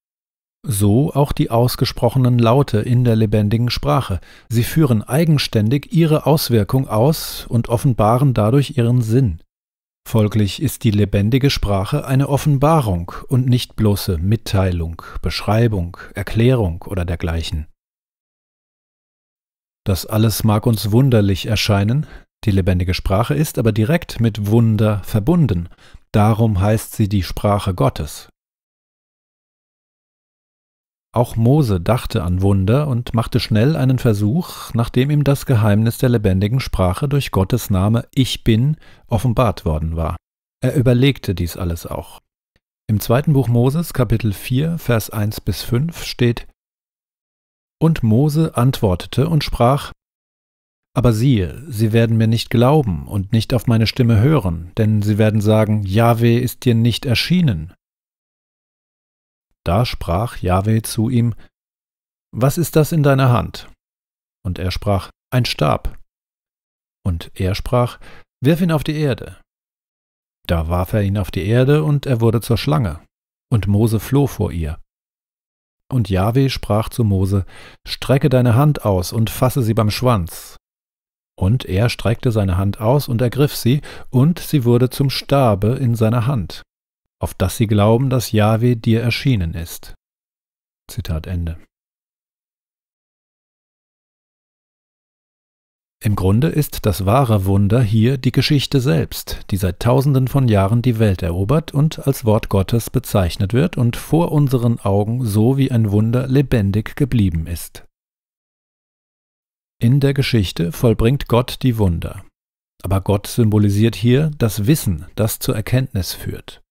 So auch die ausgesprochenen Laute in der lebendigen Sprache. Sie führen eigenständig ihre Auswirkung aus und offenbaren dadurch ihren Sinn. Folglich ist die lebendige Sprache eine Offenbarung und nicht bloße Mitteilung, Beschreibung, Erklärung oder dergleichen. Das alles mag uns wunderlich erscheinen, die lebendige Sprache ist aber direkt mit Wunder verbunden, darum heißt sie die Sprache Gottes. Auch Mose dachte an Wunder und machte schnell einen Versuch, nachdem ihm das Geheimnis der lebendigen Sprache durch Gottes Name Ich bin offenbart worden war. Er überlegte dies alles auch. Im zweiten Buch Moses, Kapitel 4, Vers 1 bis 5 steht Und Mose antwortete und sprach Aber siehe, sie werden mir nicht glauben und nicht auf meine Stimme hören, denn sie werden sagen, Jahwe ist dir nicht erschienen. Da sprach Jahwe zu ihm, Was ist das in deiner Hand? Und er sprach, Ein Stab. Und er sprach, Wirf ihn auf die Erde. Da warf er ihn auf die Erde, und er wurde zur Schlange, und Mose floh vor ihr. Und Jahwe sprach zu Mose, Strecke deine Hand aus und fasse sie beim Schwanz. Und er streckte seine Hand aus und ergriff sie, und sie wurde zum Stabe in seiner Hand auf dass sie glauben, dass Jahwe dir erschienen ist. Zitat Ende. Im Grunde ist das wahre Wunder hier die Geschichte selbst, die seit Tausenden von Jahren die Welt erobert und als Wort Gottes bezeichnet wird und vor unseren Augen so wie ein Wunder lebendig geblieben ist. In der Geschichte vollbringt Gott die Wunder. Aber Gott symbolisiert hier das Wissen, das zur Erkenntnis führt.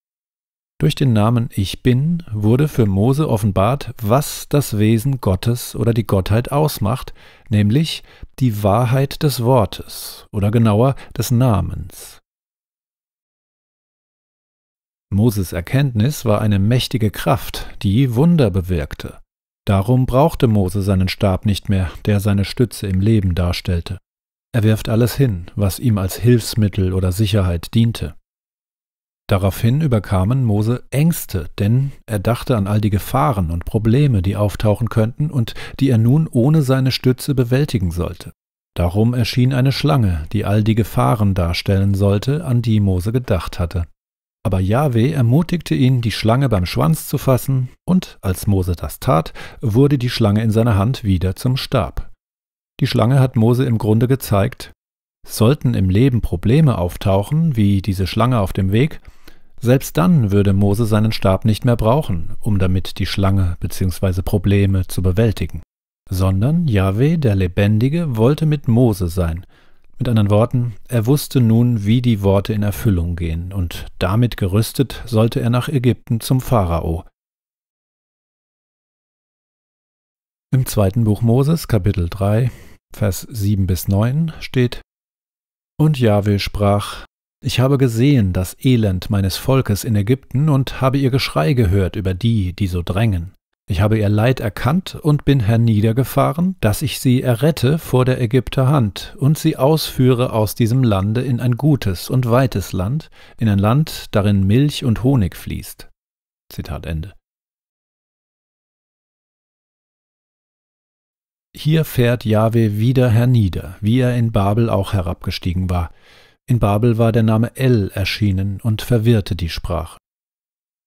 Durch den Namen Ich Bin wurde für Mose offenbart, was das Wesen Gottes oder die Gottheit ausmacht, nämlich die Wahrheit des Wortes oder genauer des Namens. Moses Erkenntnis war eine mächtige Kraft, die Wunder bewirkte. Darum brauchte Mose seinen Stab nicht mehr, der seine Stütze im Leben darstellte. Er wirft alles hin, was ihm als Hilfsmittel oder Sicherheit diente. Daraufhin überkamen Mose Ängste, denn er dachte an all die Gefahren und Probleme, die auftauchen könnten und die er nun ohne seine Stütze bewältigen sollte. Darum erschien eine Schlange, die all die Gefahren darstellen sollte, an die Mose gedacht hatte. Aber Jahwe ermutigte ihn, die Schlange beim Schwanz zu fassen, und als Mose das tat, wurde die Schlange in seiner Hand wieder zum Stab. Die Schlange hat Mose im Grunde gezeigt, sollten im Leben Probleme auftauchen, wie diese Schlange auf dem Weg, selbst dann würde Mose seinen Stab nicht mehr brauchen, um damit die Schlange bzw. Probleme zu bewältigen, sondern Yahweh, der Lebendige, wollte mit Mose sein. Mit anderen Worten, er wusste nun, wie die Worte in Erfüllung gehen, und damit gerüstet sollte er nach Ägypten zum Pharao. Im zweiten Buch Moses, Kapitel 3, Vers 7 bis 9 steht: Und Jahwe sprach: ich habe gesehen das Elend meines Volkes in Ägypten und habe ihr Geschrei gehört über die, die so drängen. Ich habe ihr Leid erkannt und bin herniedergefahren, dass ich sie errette vor der Ägypter Hand und sie ausführe aus diesem Lande in ein gutes und weites Land, in ein Land, darin Milch und Honig fließt. Zitat Ende. Hier fährt Jahwe wieder hernieder, wie er in Babel auch herabgestiegen war, in Babel war der Name El erschienen und verwirrte die Sprache.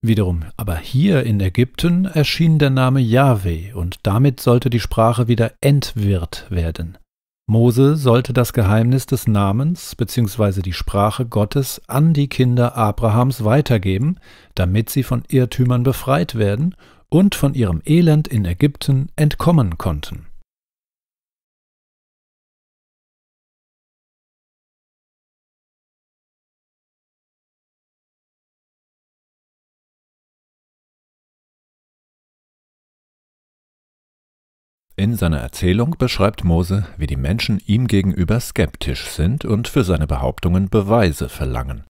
Wiederum aber hier in Ägypten erschien der Name Jahwe und damit sollte die Sprache wieder entwirrt werden. Mose sollte das Geheimnis des Namens bzw. die Sprache Gottes an die Kinder Abrahams weitergeben, damit sie von Irrtümern befreit werden und von ihrem Elend in Ägypten entkommen konnten. In seiner Erzählung beschreibt Mose, wie die Menschen ihm gegenüber skeptisch sind und für seine Behauptungen Beweise verlangen.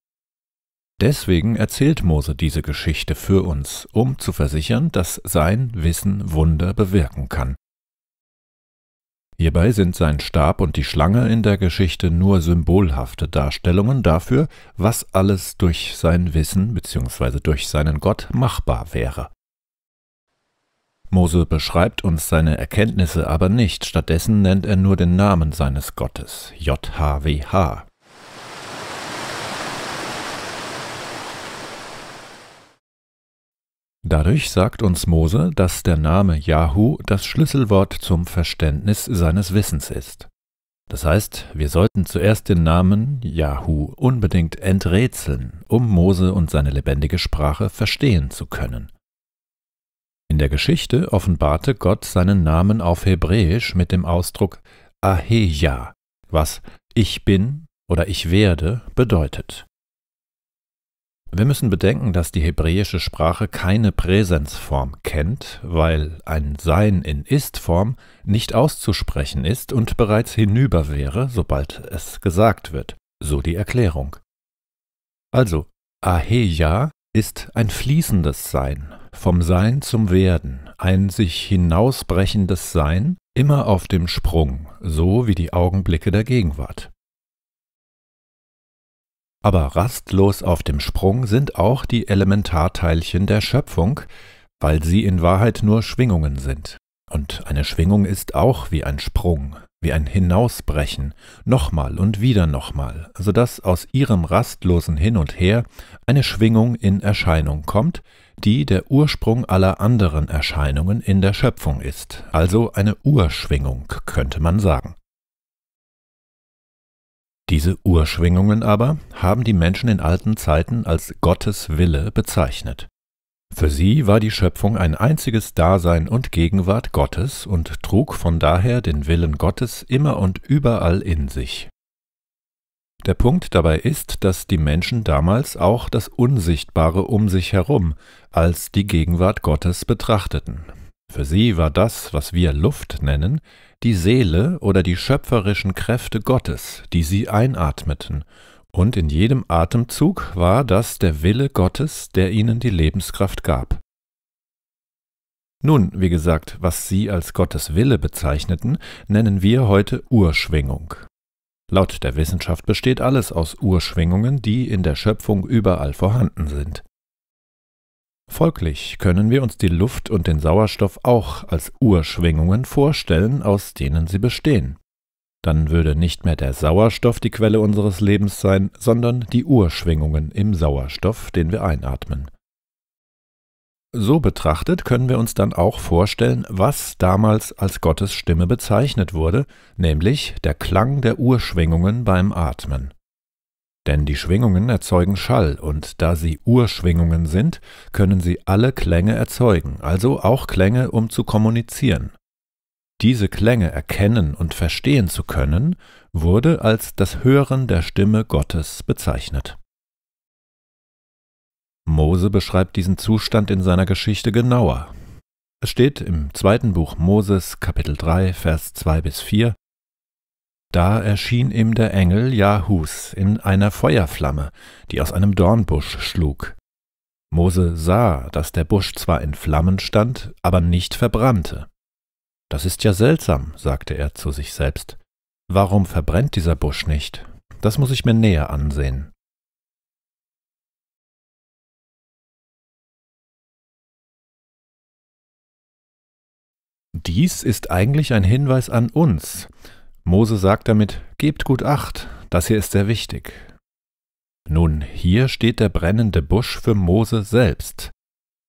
Deswegen erzählt Mose diese Geschichte für uns, um zu versichern, dass sein Wissen Wunder bewirken kann. Hierbei sind sein Stab und die Schlange in der Geschichte nur symbolhafte Darstellungen dafür, was alles durch sein Wissen bzw. durch seinen Gott machbar wäre. Mose beschreibt uns seine Erkenntnisse aber nicht, stattdessen nennt er nur den Namen seines Gottes, JHWH. Dadurch sagt uns Mose, dass der Name Yahu das Schlüsselwort zum Verständnis seines Wissens ist. Das heißt, wir sollten zuerst den Namen Yahu unbedingt enträtseln, um Mose und seine lebendige Sprache verstehen zu können der Geschichte offenbarte Gott seinen Namen auf Hebräisch mit dem Ausdruck Aheja, was ich bin oder ich werde bedeutet. Wir müssen bedenken, dass die hebräische Sprache keine Präsensform kennt, weil ein Sein in Ist-Form nicht auszusprechen ist und bereits hinüber wäre, sobald es gesagt wird, so die Erklärung. Also, Aheja ist ein fließendes Sein, vom Sein zum Werden, ein sich hinausbrechendes Sein, immer auf dem Sprung, so wie die Augenblicke der Gegenwart. Aber rastlos auf dem Sprung sind auch die Elementarteilchen der Schöpfung, weil sie in Wahrheit nur Schwingungen sind. Und eine Schwingung ist auch wie ein Sprung, wie ein Hinausbrechen, nochmal und wieder nochmal, sodass aus ihrem rastlosen Hin und Her eine Schwingung in Erscheinung kommt, die der Ursprung aller anderen Erscheinungen in der Schöpfung ist, also eine Urschwingung könnte man sagen. Diese Urschwingungen aber haben die Menschen in alten Zeiten als Gottes Wille bezeichnet. Für sie war die Schöpfung ein einziges Dasein und Gegenwart Gottes und trug von daher den Willen Gottes immer und überall in sich. Der Punkt dabei ist, dass die Menschen damals auch das Unsichtbare um sich herum als die Gegenwart Gottes betrachteten. Für sie war das, was wir Luft nennen, die Seele oder die schöpferischen Kräfte Gottes, die sie einatmeten und in jedem Atemzug war das der Wille Gottes, der ihnen die Lebenskraft gab. Nun, wie gesagt, was Sie als Gottes Wille bezeichneten, nennen wir heute Urschwingung. Laut der Wissenschaft besteht alles aus Urschwingungen, die in der Schöpfung überall vorhanden sind. Folglich können wir uns die Luft und den Sauerstoff auch als Urschwingungen vorstellen, aus denen sie bestehen dann würde nicht mehr der Sauerstoff die Quelle unseres Lebens sein, sondern die Urschwingungen im Sauerstoff, den wir einatmen. So betrachtet können wir uns dann auch vorstellen, was damals als Gottes Stimme bezeichnet wurde, nämlich der Klang der Urschwingungen beim Atmen. Denn die Schwingungen erzeugen Schall, und da sie Urschwingungen sind, können sie alle Klänge erzeugen, also auch Klänge, um zu kommunizieren. Diese Klänge erkennen und verstehen zu können, wurde als das Hören der Stimme Gottes bezeichnet. Mose beschreibt diesen Zustand in seiner Geschichte genauer. Es steht im zweiten Buch Moses, Kapitel 3, Vers 2 bis 4, da erschien ihm der Engel Jahus in einer Feuerflamme, die aus einem Dornbusch schlug. Mose sah, dass der Busch zwar in Flammen stand, aber nicht verbrannte. Das ist ja seltsam, sagte er zu sich selbst. Warum verbrennt dieser Busch nicht? Das muss ich mir näher ansehen. Dies ist eigentlich ein Hinweis an uns. Mose sagt damit, gebt gut acht, das hier ist sehr wichtig. Nun, hier steht der brennende Busch für Mose selbst.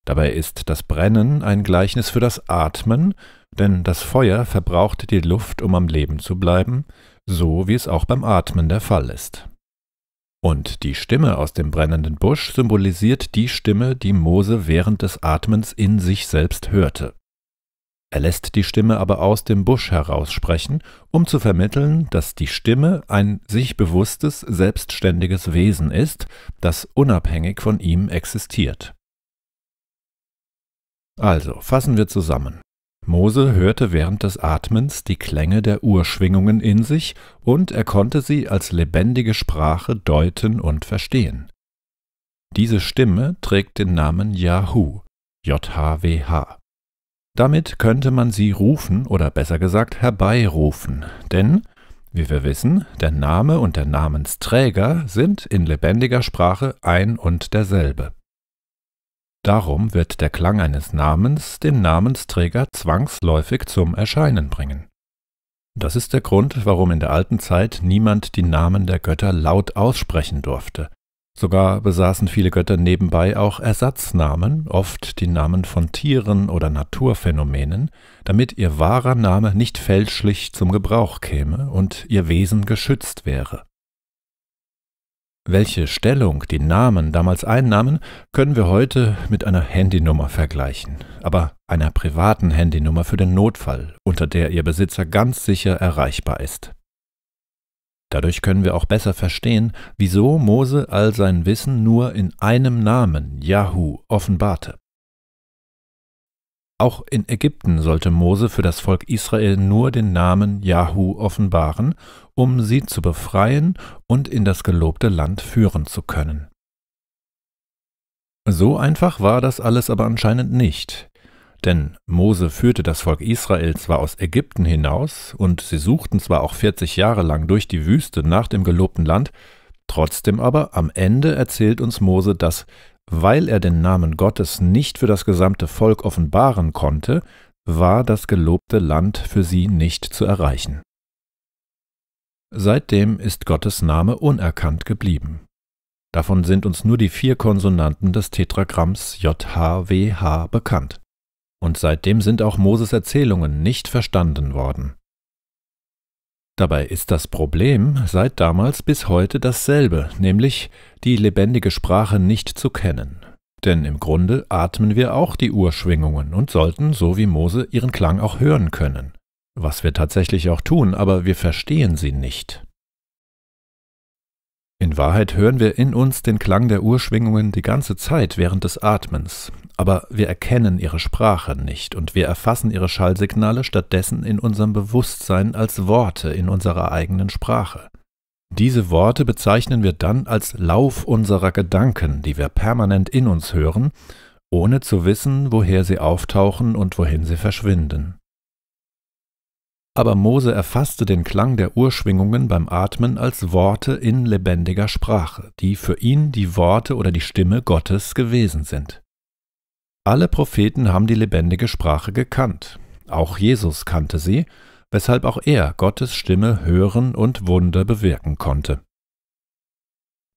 Dabei ist das Brennen ein Gleichnis für das Atmen denn das Feuer verbraucht die Luft, um am Leben zu bleiben, so wie es auch beim Atmen der Fall ist. Und die Stimme aus dem brennenden Busch symbolisiert die Stimme, die Mose während des Atmens in sich selbst hörte. Er lässt die Stimme aber aus dem Busch heraussprechen, um zu vermitteln, dass die Stimme ein sich bewusstes, selbstständiges Wesen ist, das unabhängig von ihm existiert. Also fassen wir zusammen. Mose hörte während des Atmens die Klänge der Urschwingungen in sich und er konnte sie als lebendige Sprache deuten und verstehen. Diese Stimme trägt den Namen Yahu, J-H-W-H. Damit könnte man sie rufen oder besser gesagt herbeirufen, denn, wie wir wissen, der Name und der Namensträger sind in lebendiger Sprache ein und derselbe. Darum wird der Klang eines Namens den Namensträger zwangsläufig zum Erscheinen bringen. Das ist der Grund, warum in der alten Zeit niemand die Namen der Götter laut aussprechen durfte. Sogar besaßen viele Götter nebenbei auch Ersatznamen, oft die Namen von Tieren oder Naturphänomenen, damit ihr wahrer Name nicht fälschlich zum Gebrauch käme und ihr Wesen geschützt wäre. Welche Stellung die Namen damals einnahmen, können wir heute mit einer Handynummer vergleichen, aber einer privaten Handynummer für den Notfall, unter der ihr Besitzer ganz sicher erreichbar ist. Dadurch können wir auch besser verstehen, wieso Mose all sein Wissen nur in einem Namen, Yahoo, offenbarte. Auch in Ägypten sollte Mose für das Volk Israel nur den Namen Jahu offenbaren, um sie zu befreien und in das gelobte Land führen zu können. So einfach war das alles aber anscheinend nicht. Denn Mose führte das Volk Israel zwar aus Ägypten hinaus, und sie suchten zwar auch 40 Jahre lang durch die Wüste nach dem gelobten Land, trotzdem aber am Ende erzählt uns Mose, dass weil er den Namen Gottes nicht für das gesamte Volk offenbaren konnte, war das gelobte Land für sie nicht zu erreichen. Seitdem ist Gottes Name unerkannt geblieben. Davon sind uns nur die vier Konsonanten des Tetragramms JHWH bekannt. Und seitdem sind auch Moses Erzählungen nicht verstanden worden. Dabei ist das Problem seit damals bis heute dasselbe, nämlich die lebendige Sprache nicht zu kennen. Denn im Grunde atmen wir auch die Urschwingungen und sollten, so wie Mose, ihren Klang auch hören können. Was wir tatsächlich auch tun, aber wir verstehen sie nicht. In Wahrheit hören wir in uns den Klang der Urschwingungen die ganze Zeit während des Atmens aber wir erkennen ihre Sprache nicht und wir erfassen ihre Schallsignale stattdessen in unserem Bewusstsein als Worte in unserer eigenen Sprache. Diese Worte bezeichnen wir dann als Lauf unserer Gedanken, die wir permanent in uns hören, ohne zu wissen, woher sie auftauchen und wohin sie verschwinden. Aber Mose erfasste den Klang der Urschwingungen beim Atmen als Worte in lebendiger Sprache, die für ihn die Worte oder die Stimme Gottes gewesen sind. Alle Propheten haben die lebendige Sprache gekannt. Auch Jesus kannte sie, weshalb auch er Gottes Stimme hören und Wunder bewirken konnte.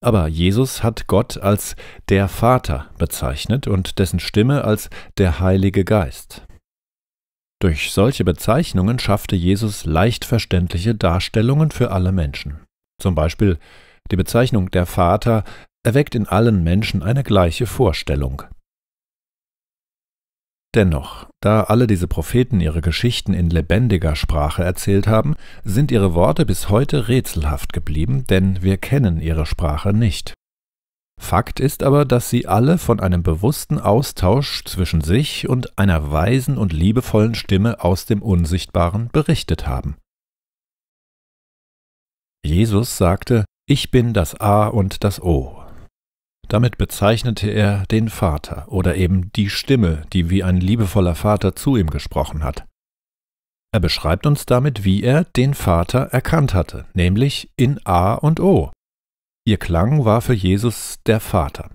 Aber Jesus hat Gott als der Vater bezeichnet und dessen Stimme als der Heilige Geist. Durch solche Bezeichnungen schaffte Jesus leicht verständliche Darstellungen für alle Menschen. Zum Beispiel die Bezeichnung der Vater erweckt in allen Menschen eine gleiche Vorstellung. Dennoch, da alle diese Propheten ihre Geschichten in lebendiger Sprache erzählt haben, sind ihre Worte bis heute rätselhaft geblieben, denn wir kennen ihre Sprache nicht. Fakt ist aber, dass sie alle von einem bewussten Austausch zwischen sich und einer weisen und liebevollen Stimme aus dem Unsichtbaren berichtet haben. Jesus sagte, Ich bin das A und das O, damit bezeichnete er den Vater oder eben die Stimme, die wie ein liebevoller Vater zu ihm gesprochen hat. Er beschreibt uns damit, wie er den Vater erkannt hatte, nämlich in A und O. Ihr Klang war für Jesus der Vater.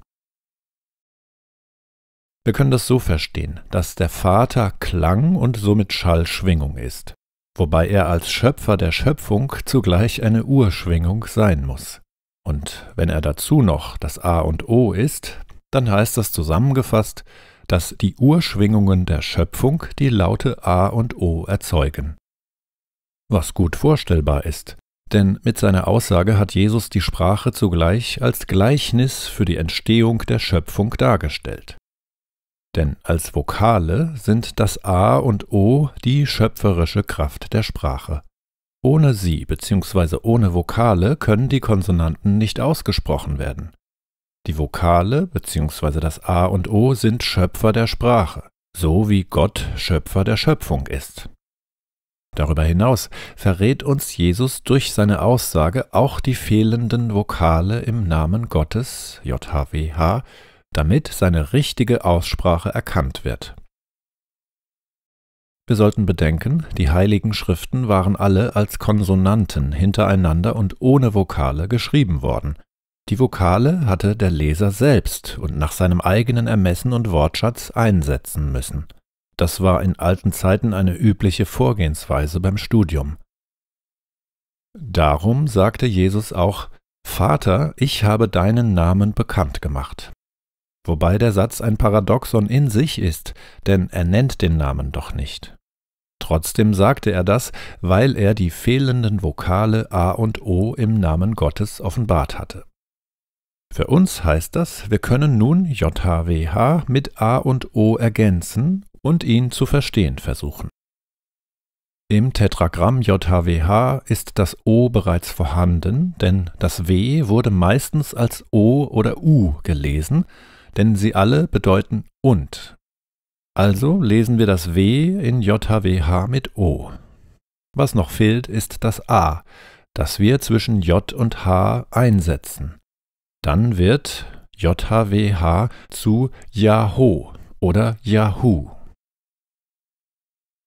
Wir können das so verstehen, dass der Vater Klang und somit Schallschwingung ist, wobei er als Schöpfer der Schöpfung zugleich eine Urschwingung sein muss. Und wenn er dazu noch das A und O ist, dann heißt das zusammengefasst, dass die Urschwingungen der Schöpfung die Laute A und O erzeugen. Was gut vorstellbar ist, denn mit seiner Aussage hat Jesus die Sprache zugleich als Gleichnis für die Entstehung der Schöpfung dargestellt. Denn als Vokale sind das A und O die schöpferische Kraft der Sprache. Ohne sie bzw. ohne Vokale können die Konsonanten nicht ausgesprochen werden. Die Vokale bzw. das A und O sind Schöpfer der Sprache, so wie Gott Schöpfer der Schöpfung ist. Darüber hinaus verrät uns Jesus durch seine Aussage auch die fehlenden Vokale im Namen Gottes, JHWH, damit seine richtige Aussprache erkannt wird. Wir sollten bedenken, die heiligen Schriften waren alle als Konsonanten hintereinander und ohne Vokale geschrieben worden. Die Vokale hatte der Leser selbst und nach seinem eigenen Ermessen und Wortschatz einsetzen müssen. Das war in alten Zeiten eine übliche Vorgehensweise beim Studium. Darum sagte Jesus auch, Vater, ich habe deinen Namen bekannt gemacht. Wobei der Satz ein Paradoxon in sich ist, denn er nennt den Namen doch nicht. Trotzdem sagte er das, weil er die fehlenden Vokale A und O im Namen Gottes offenbart hatte. Für uns heißt das, wir können nun JHWH mit A und O ergänzen und ihn zu verstehen versuchen. Im Tetragramm JHWH ist das O bereits vorhanden, denn das W wurde meistens als O oder U gelesen, denn sie alle bedeuten und also lesen wir das W in JHWH mit O. Was noch fehlt, ist das A, das wir zwischen J und H einsetzen. Dann wird JHWH zu Yahoo oder Yahoo.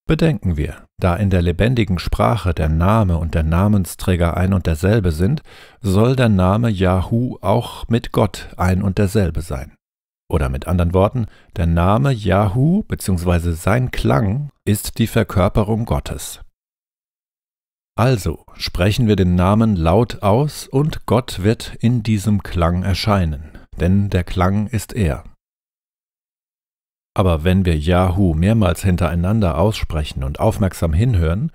Bedenken wir, da in der lebendigen Sprache der Name und der Namensträger ein und derselbe sind, soll der Name Yahoo auch mit Gott ein und derselbe sein. Oder mit anderen Worten, der Name Yahu bzw. sein Klang ist die Verkörperung Gottes. Also sprechen wir den Namen laut aus und Gott wird in diesem Klang erscheinen, denn der Klang ist er. Aber wenn wir Yahu mehrmals hintereinander aussprechen und aufmerksam hinhören,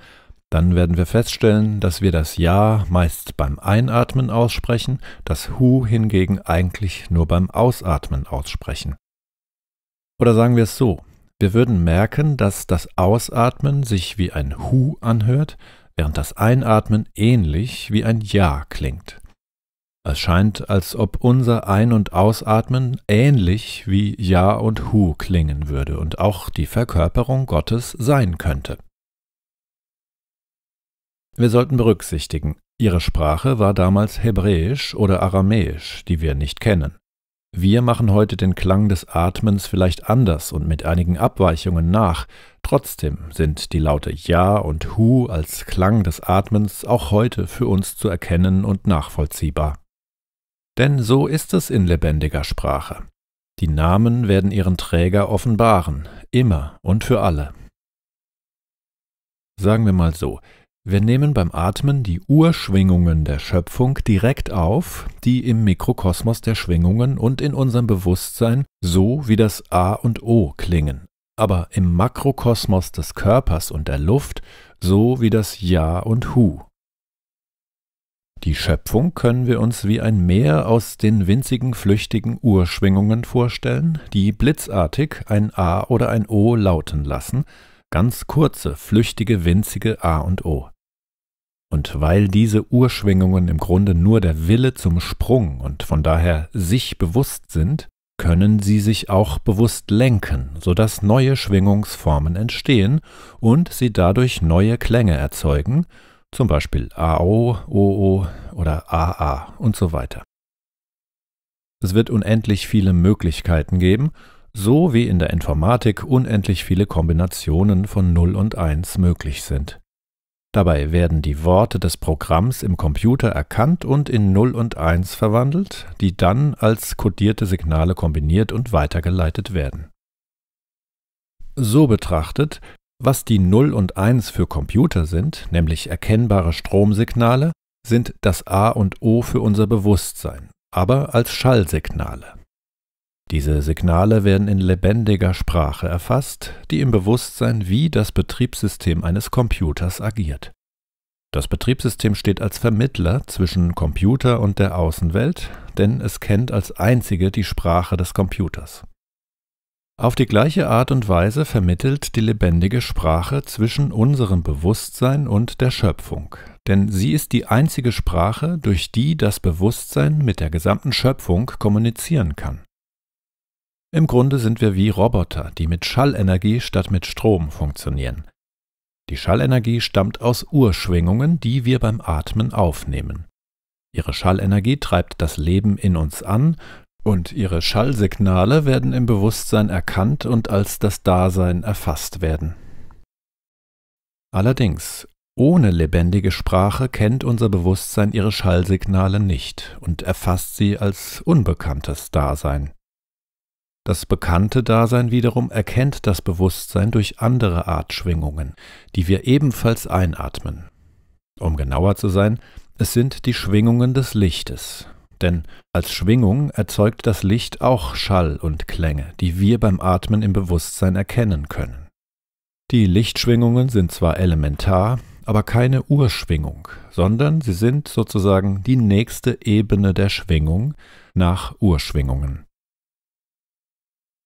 dann werden wir feststellen, dass wir das Ja meist beim Einatmen aussprechen, das Hu hingegen eigentlich nur beim Ausatmen aussprechen. Oder sagen wir es so, wir würden merken, dass das Ausatmen sich wie ein Hu anhört, während das Einatmen ähnlich wie ein Ja klingt. Es scheint, als ob unser Ein- und Ausatmen ähnlich wie Ja und Hu klingen würde und auch die Verkörperung Gottes sein könnte. Wir sollten berücksichtigen, ihre Sprache war damals Hebräisch oder Aramäisch, die wir nicht kennen. Wir machen heute den Klang des Atmens vielleicht anders und mit einigen Abweichungen nach, trotzdem sind die Laute Ja und Hu als Klang des Atmens auch heute für uns zu erkennen und nachvollziehbar. Denn so ist es in lebendiger Sprache. Die Namen werden ihren Träger offenbaren, immer und für alle. Sagen wir mal so, wir nehmen beim Atmen die Urschwingungen der Schöpfung direkt auf, die im Mikrokosmos der Schwingungen und in unserem Bewusstsein so wie das A und O klingen, aber im Makrokosmos des Körpers und der Luft so wie das Ja und Hu. Die Schöpfung können wir uns wie ein Meer aus den winzigen flüchtigen Urschwingungen vorstellen, die blitzartig ein A oder ein O lauten lassen, ganz kurze, flüchtige, winzige A und O. Und weil diese Urschwingungen im Grunde nur der Wille zum Sprung und von daher sich bewusst sind, können sie sich auch bewusst lenken, sodass neue Schwingungsformen entstehen und sie dadurch neue Klänge erzeugen, zum Beispiel AO, OO oder AA und so weiter. Es wird unendlich viele Möglichkeiten geben, so wie in der Informatik unendlich viele Kombinationen von 0 und 1 möglich sind. Dabei werden die Worte des Programms im Computer erkannt und in 0 und 1 verwandelt, die dann als kodierte Signale kombiniert und weitergeleitet werden. So betrachtet, was die 0 und 1 für Computer sind, nämlich erkennbare Stromsignale, sind das A und O für unser Bewusstsein, aber als Schallsignale. Diese Signale werden in lebendiger Sprache erfasst, die im Bewusstsein wie das Betriebssystem eines Computers agiert. Das Betriebssystem steht als Vermittler zwischen Computer und der Außenwelt, denn es kennt als einzige die Sprache des Computers. Auf die gleiche Art und Weise vermittelt die lebendige Sprache zwischen unserem Bewusstsein und der Schöpfung, denn sie ist die einzige Sprache, durch die das Bewusstsein mit der gesamten Schöpfung kommunizieren kann. Im Grunde sind wir wie Roboter, die mit Schallenergie statt mit Strom funktionieren. Die Schallenergie stammt aus Urschwingungen, die wir beim Atmen aufnehmen. Ihre Schallenergie treibt das Leben in uns an und ihre Schallsignale werden im Bewusstsein erkannt und als das Dasein erfasst werden. Allerdings, ohne lebendige Sprache kennt unser Bewusstsein ihre Schallsignale nicht und erfasst sie als unbekanntes Dasein. Das bekannte Dasein wiederum erkennt das Bewusstsein durch andere Art Schwingungen, die wir ebenfalls einatmen. Um genauer zu sein, es sind die Schwingungen des Lichtes. Denn als Schwingung erzeugt das Licht auch Schall und Klänge, die wir beim Atmen im Bewusstsein erkennen können. Die Lichtschwingungen sind zwar elementar, aber keine Urschwingung, sondern sie sind sozusagen die nächste Ebene der Schwingung nach Urschwingungen.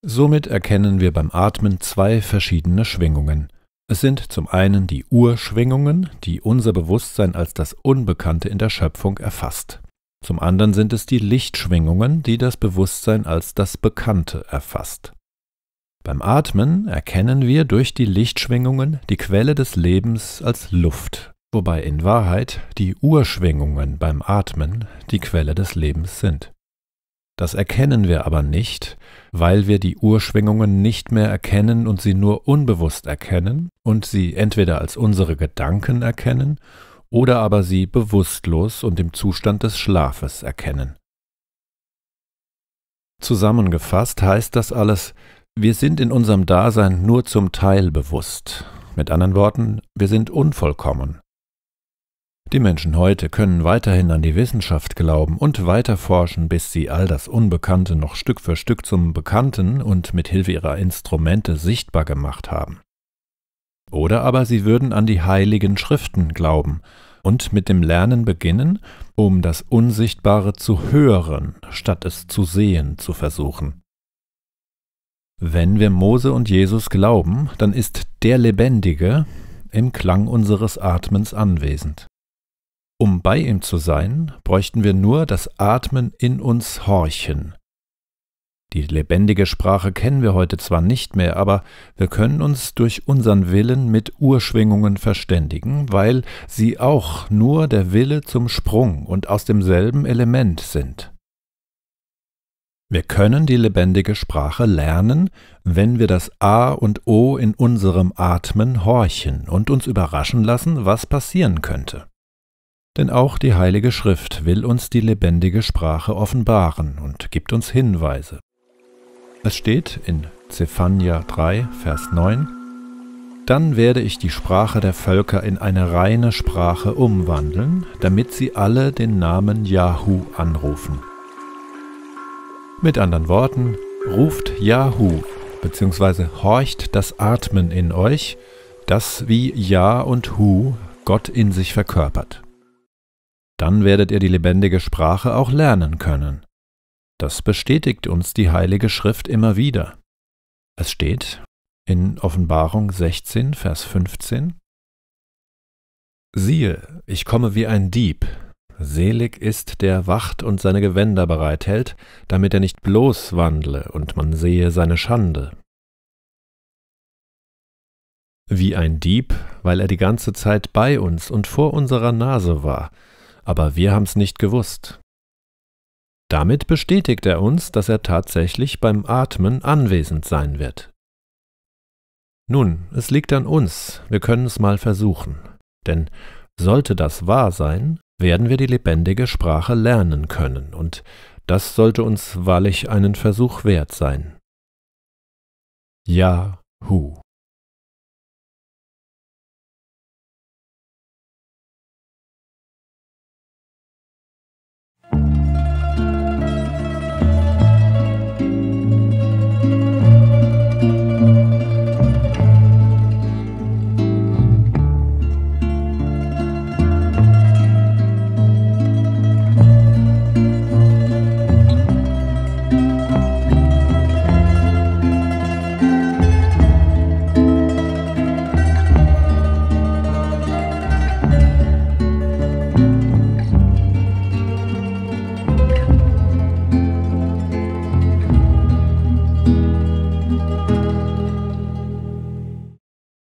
Somit erkennen wir beim Atmen zwei verschiedene Schwingungen. Es sind zum einen die Urschwingungen, die unser Bewusstsein als das Unbekannte in der Schöpfung erfasst. Zum anderen sind es die Lichtschwingungen, die das Bewusstsein als das Bekannte erfasst. Beim Atmen erkennen wir durch die Lichtschwingungen die Quelle des Lebens als Luft, wobei in Wahrheit die Urschwingungen beim Atmen die Quelle des Lebens sind. Das erkennen wir aber nicht, weil wir die Urschwingungen nicht mehr erkennen und sie nur unbewusst erkennen und sie entweder als unsere Gedanken erkennen oder aber sie bewusstlos und im Zustand des Schlafes erkennen. Zusammengefasst heißt das alles, wir sind in unserem Dasein nur zum Teil bewusst. Mit anderen Worten, wir sind unvollkommen. Die Menschen heute können weiterhin an die Wissenschaft glauben und weiter forschen, bis sie all das Unbekannte noch Stück für Stück zum Bekannten und mit Hilfe ihrer Instrumente sichtbar gemacht haben. Oder aber sie würden an die heiligen Schriften glauben und mit dem Lernen beginnen, um das Unsichtbare zu hören, statt es zu sehen zu versuchen. Wenn wir Mose und Jesus glauben, dann ist der Lebendige im Klang unseres Atmens anwesend. Um bei ihm zu sein, bräuchten wir nur das Atmen in uns horchen. Die lebendige Sprache kennen wir heute zwar nicht mehr, aber wir können uns durch unseren Willen mit Urschwingungen verständigen, weil sie auch nur der Wille zum Sprung und aus demselben Element sind. Wir können die lebendige Sprache lernen, wenn wir das A und O in unserem Atmen horchen und uns überraschen lassen, was passieren könnte. Denn auch die Heilige Schrift will uns die lebendige Sprache offenbaren und gibt uns Hinweise. Es steht in Zephania 3, Vers 9, Dann werde ich die Sprache der Völker in eine reine Sprache umwandeln, damit sie alle den Namen Yahu anrufen. Mit anderen Worten, ruft Yahu bzw. horcht das Atmen in euch, das wie Ja und Hu Gott in sich verkörpert dann werdet ihr die lebendige Sprache auch lernen können. Das bestätigt uns die Heilige Schrift immer wieder. Es steht in Offenbarung 16, Vers 15 Siehe, ich komme wie ein Dieb. Selig ist, der wacht und seine Gewänder bereithält, damit er nicht bloß wandle und man sehe seine Schande. Wie ein Dieb, weil er die ganze Zeit bei uns und vor unserer Nase war, aber wir haben's nicht gewusst. Damit bestätigt er uns, dass er tatsächlich beim Atmen anwesend sein wird. Nun, es liegt an uns, wir können es mal versuchen, denn sollte das wahr sein, werden wir die lebendige Sprache lernen können, und das sollte uns wahrlich einen Versuch wert sein. Ja, hu.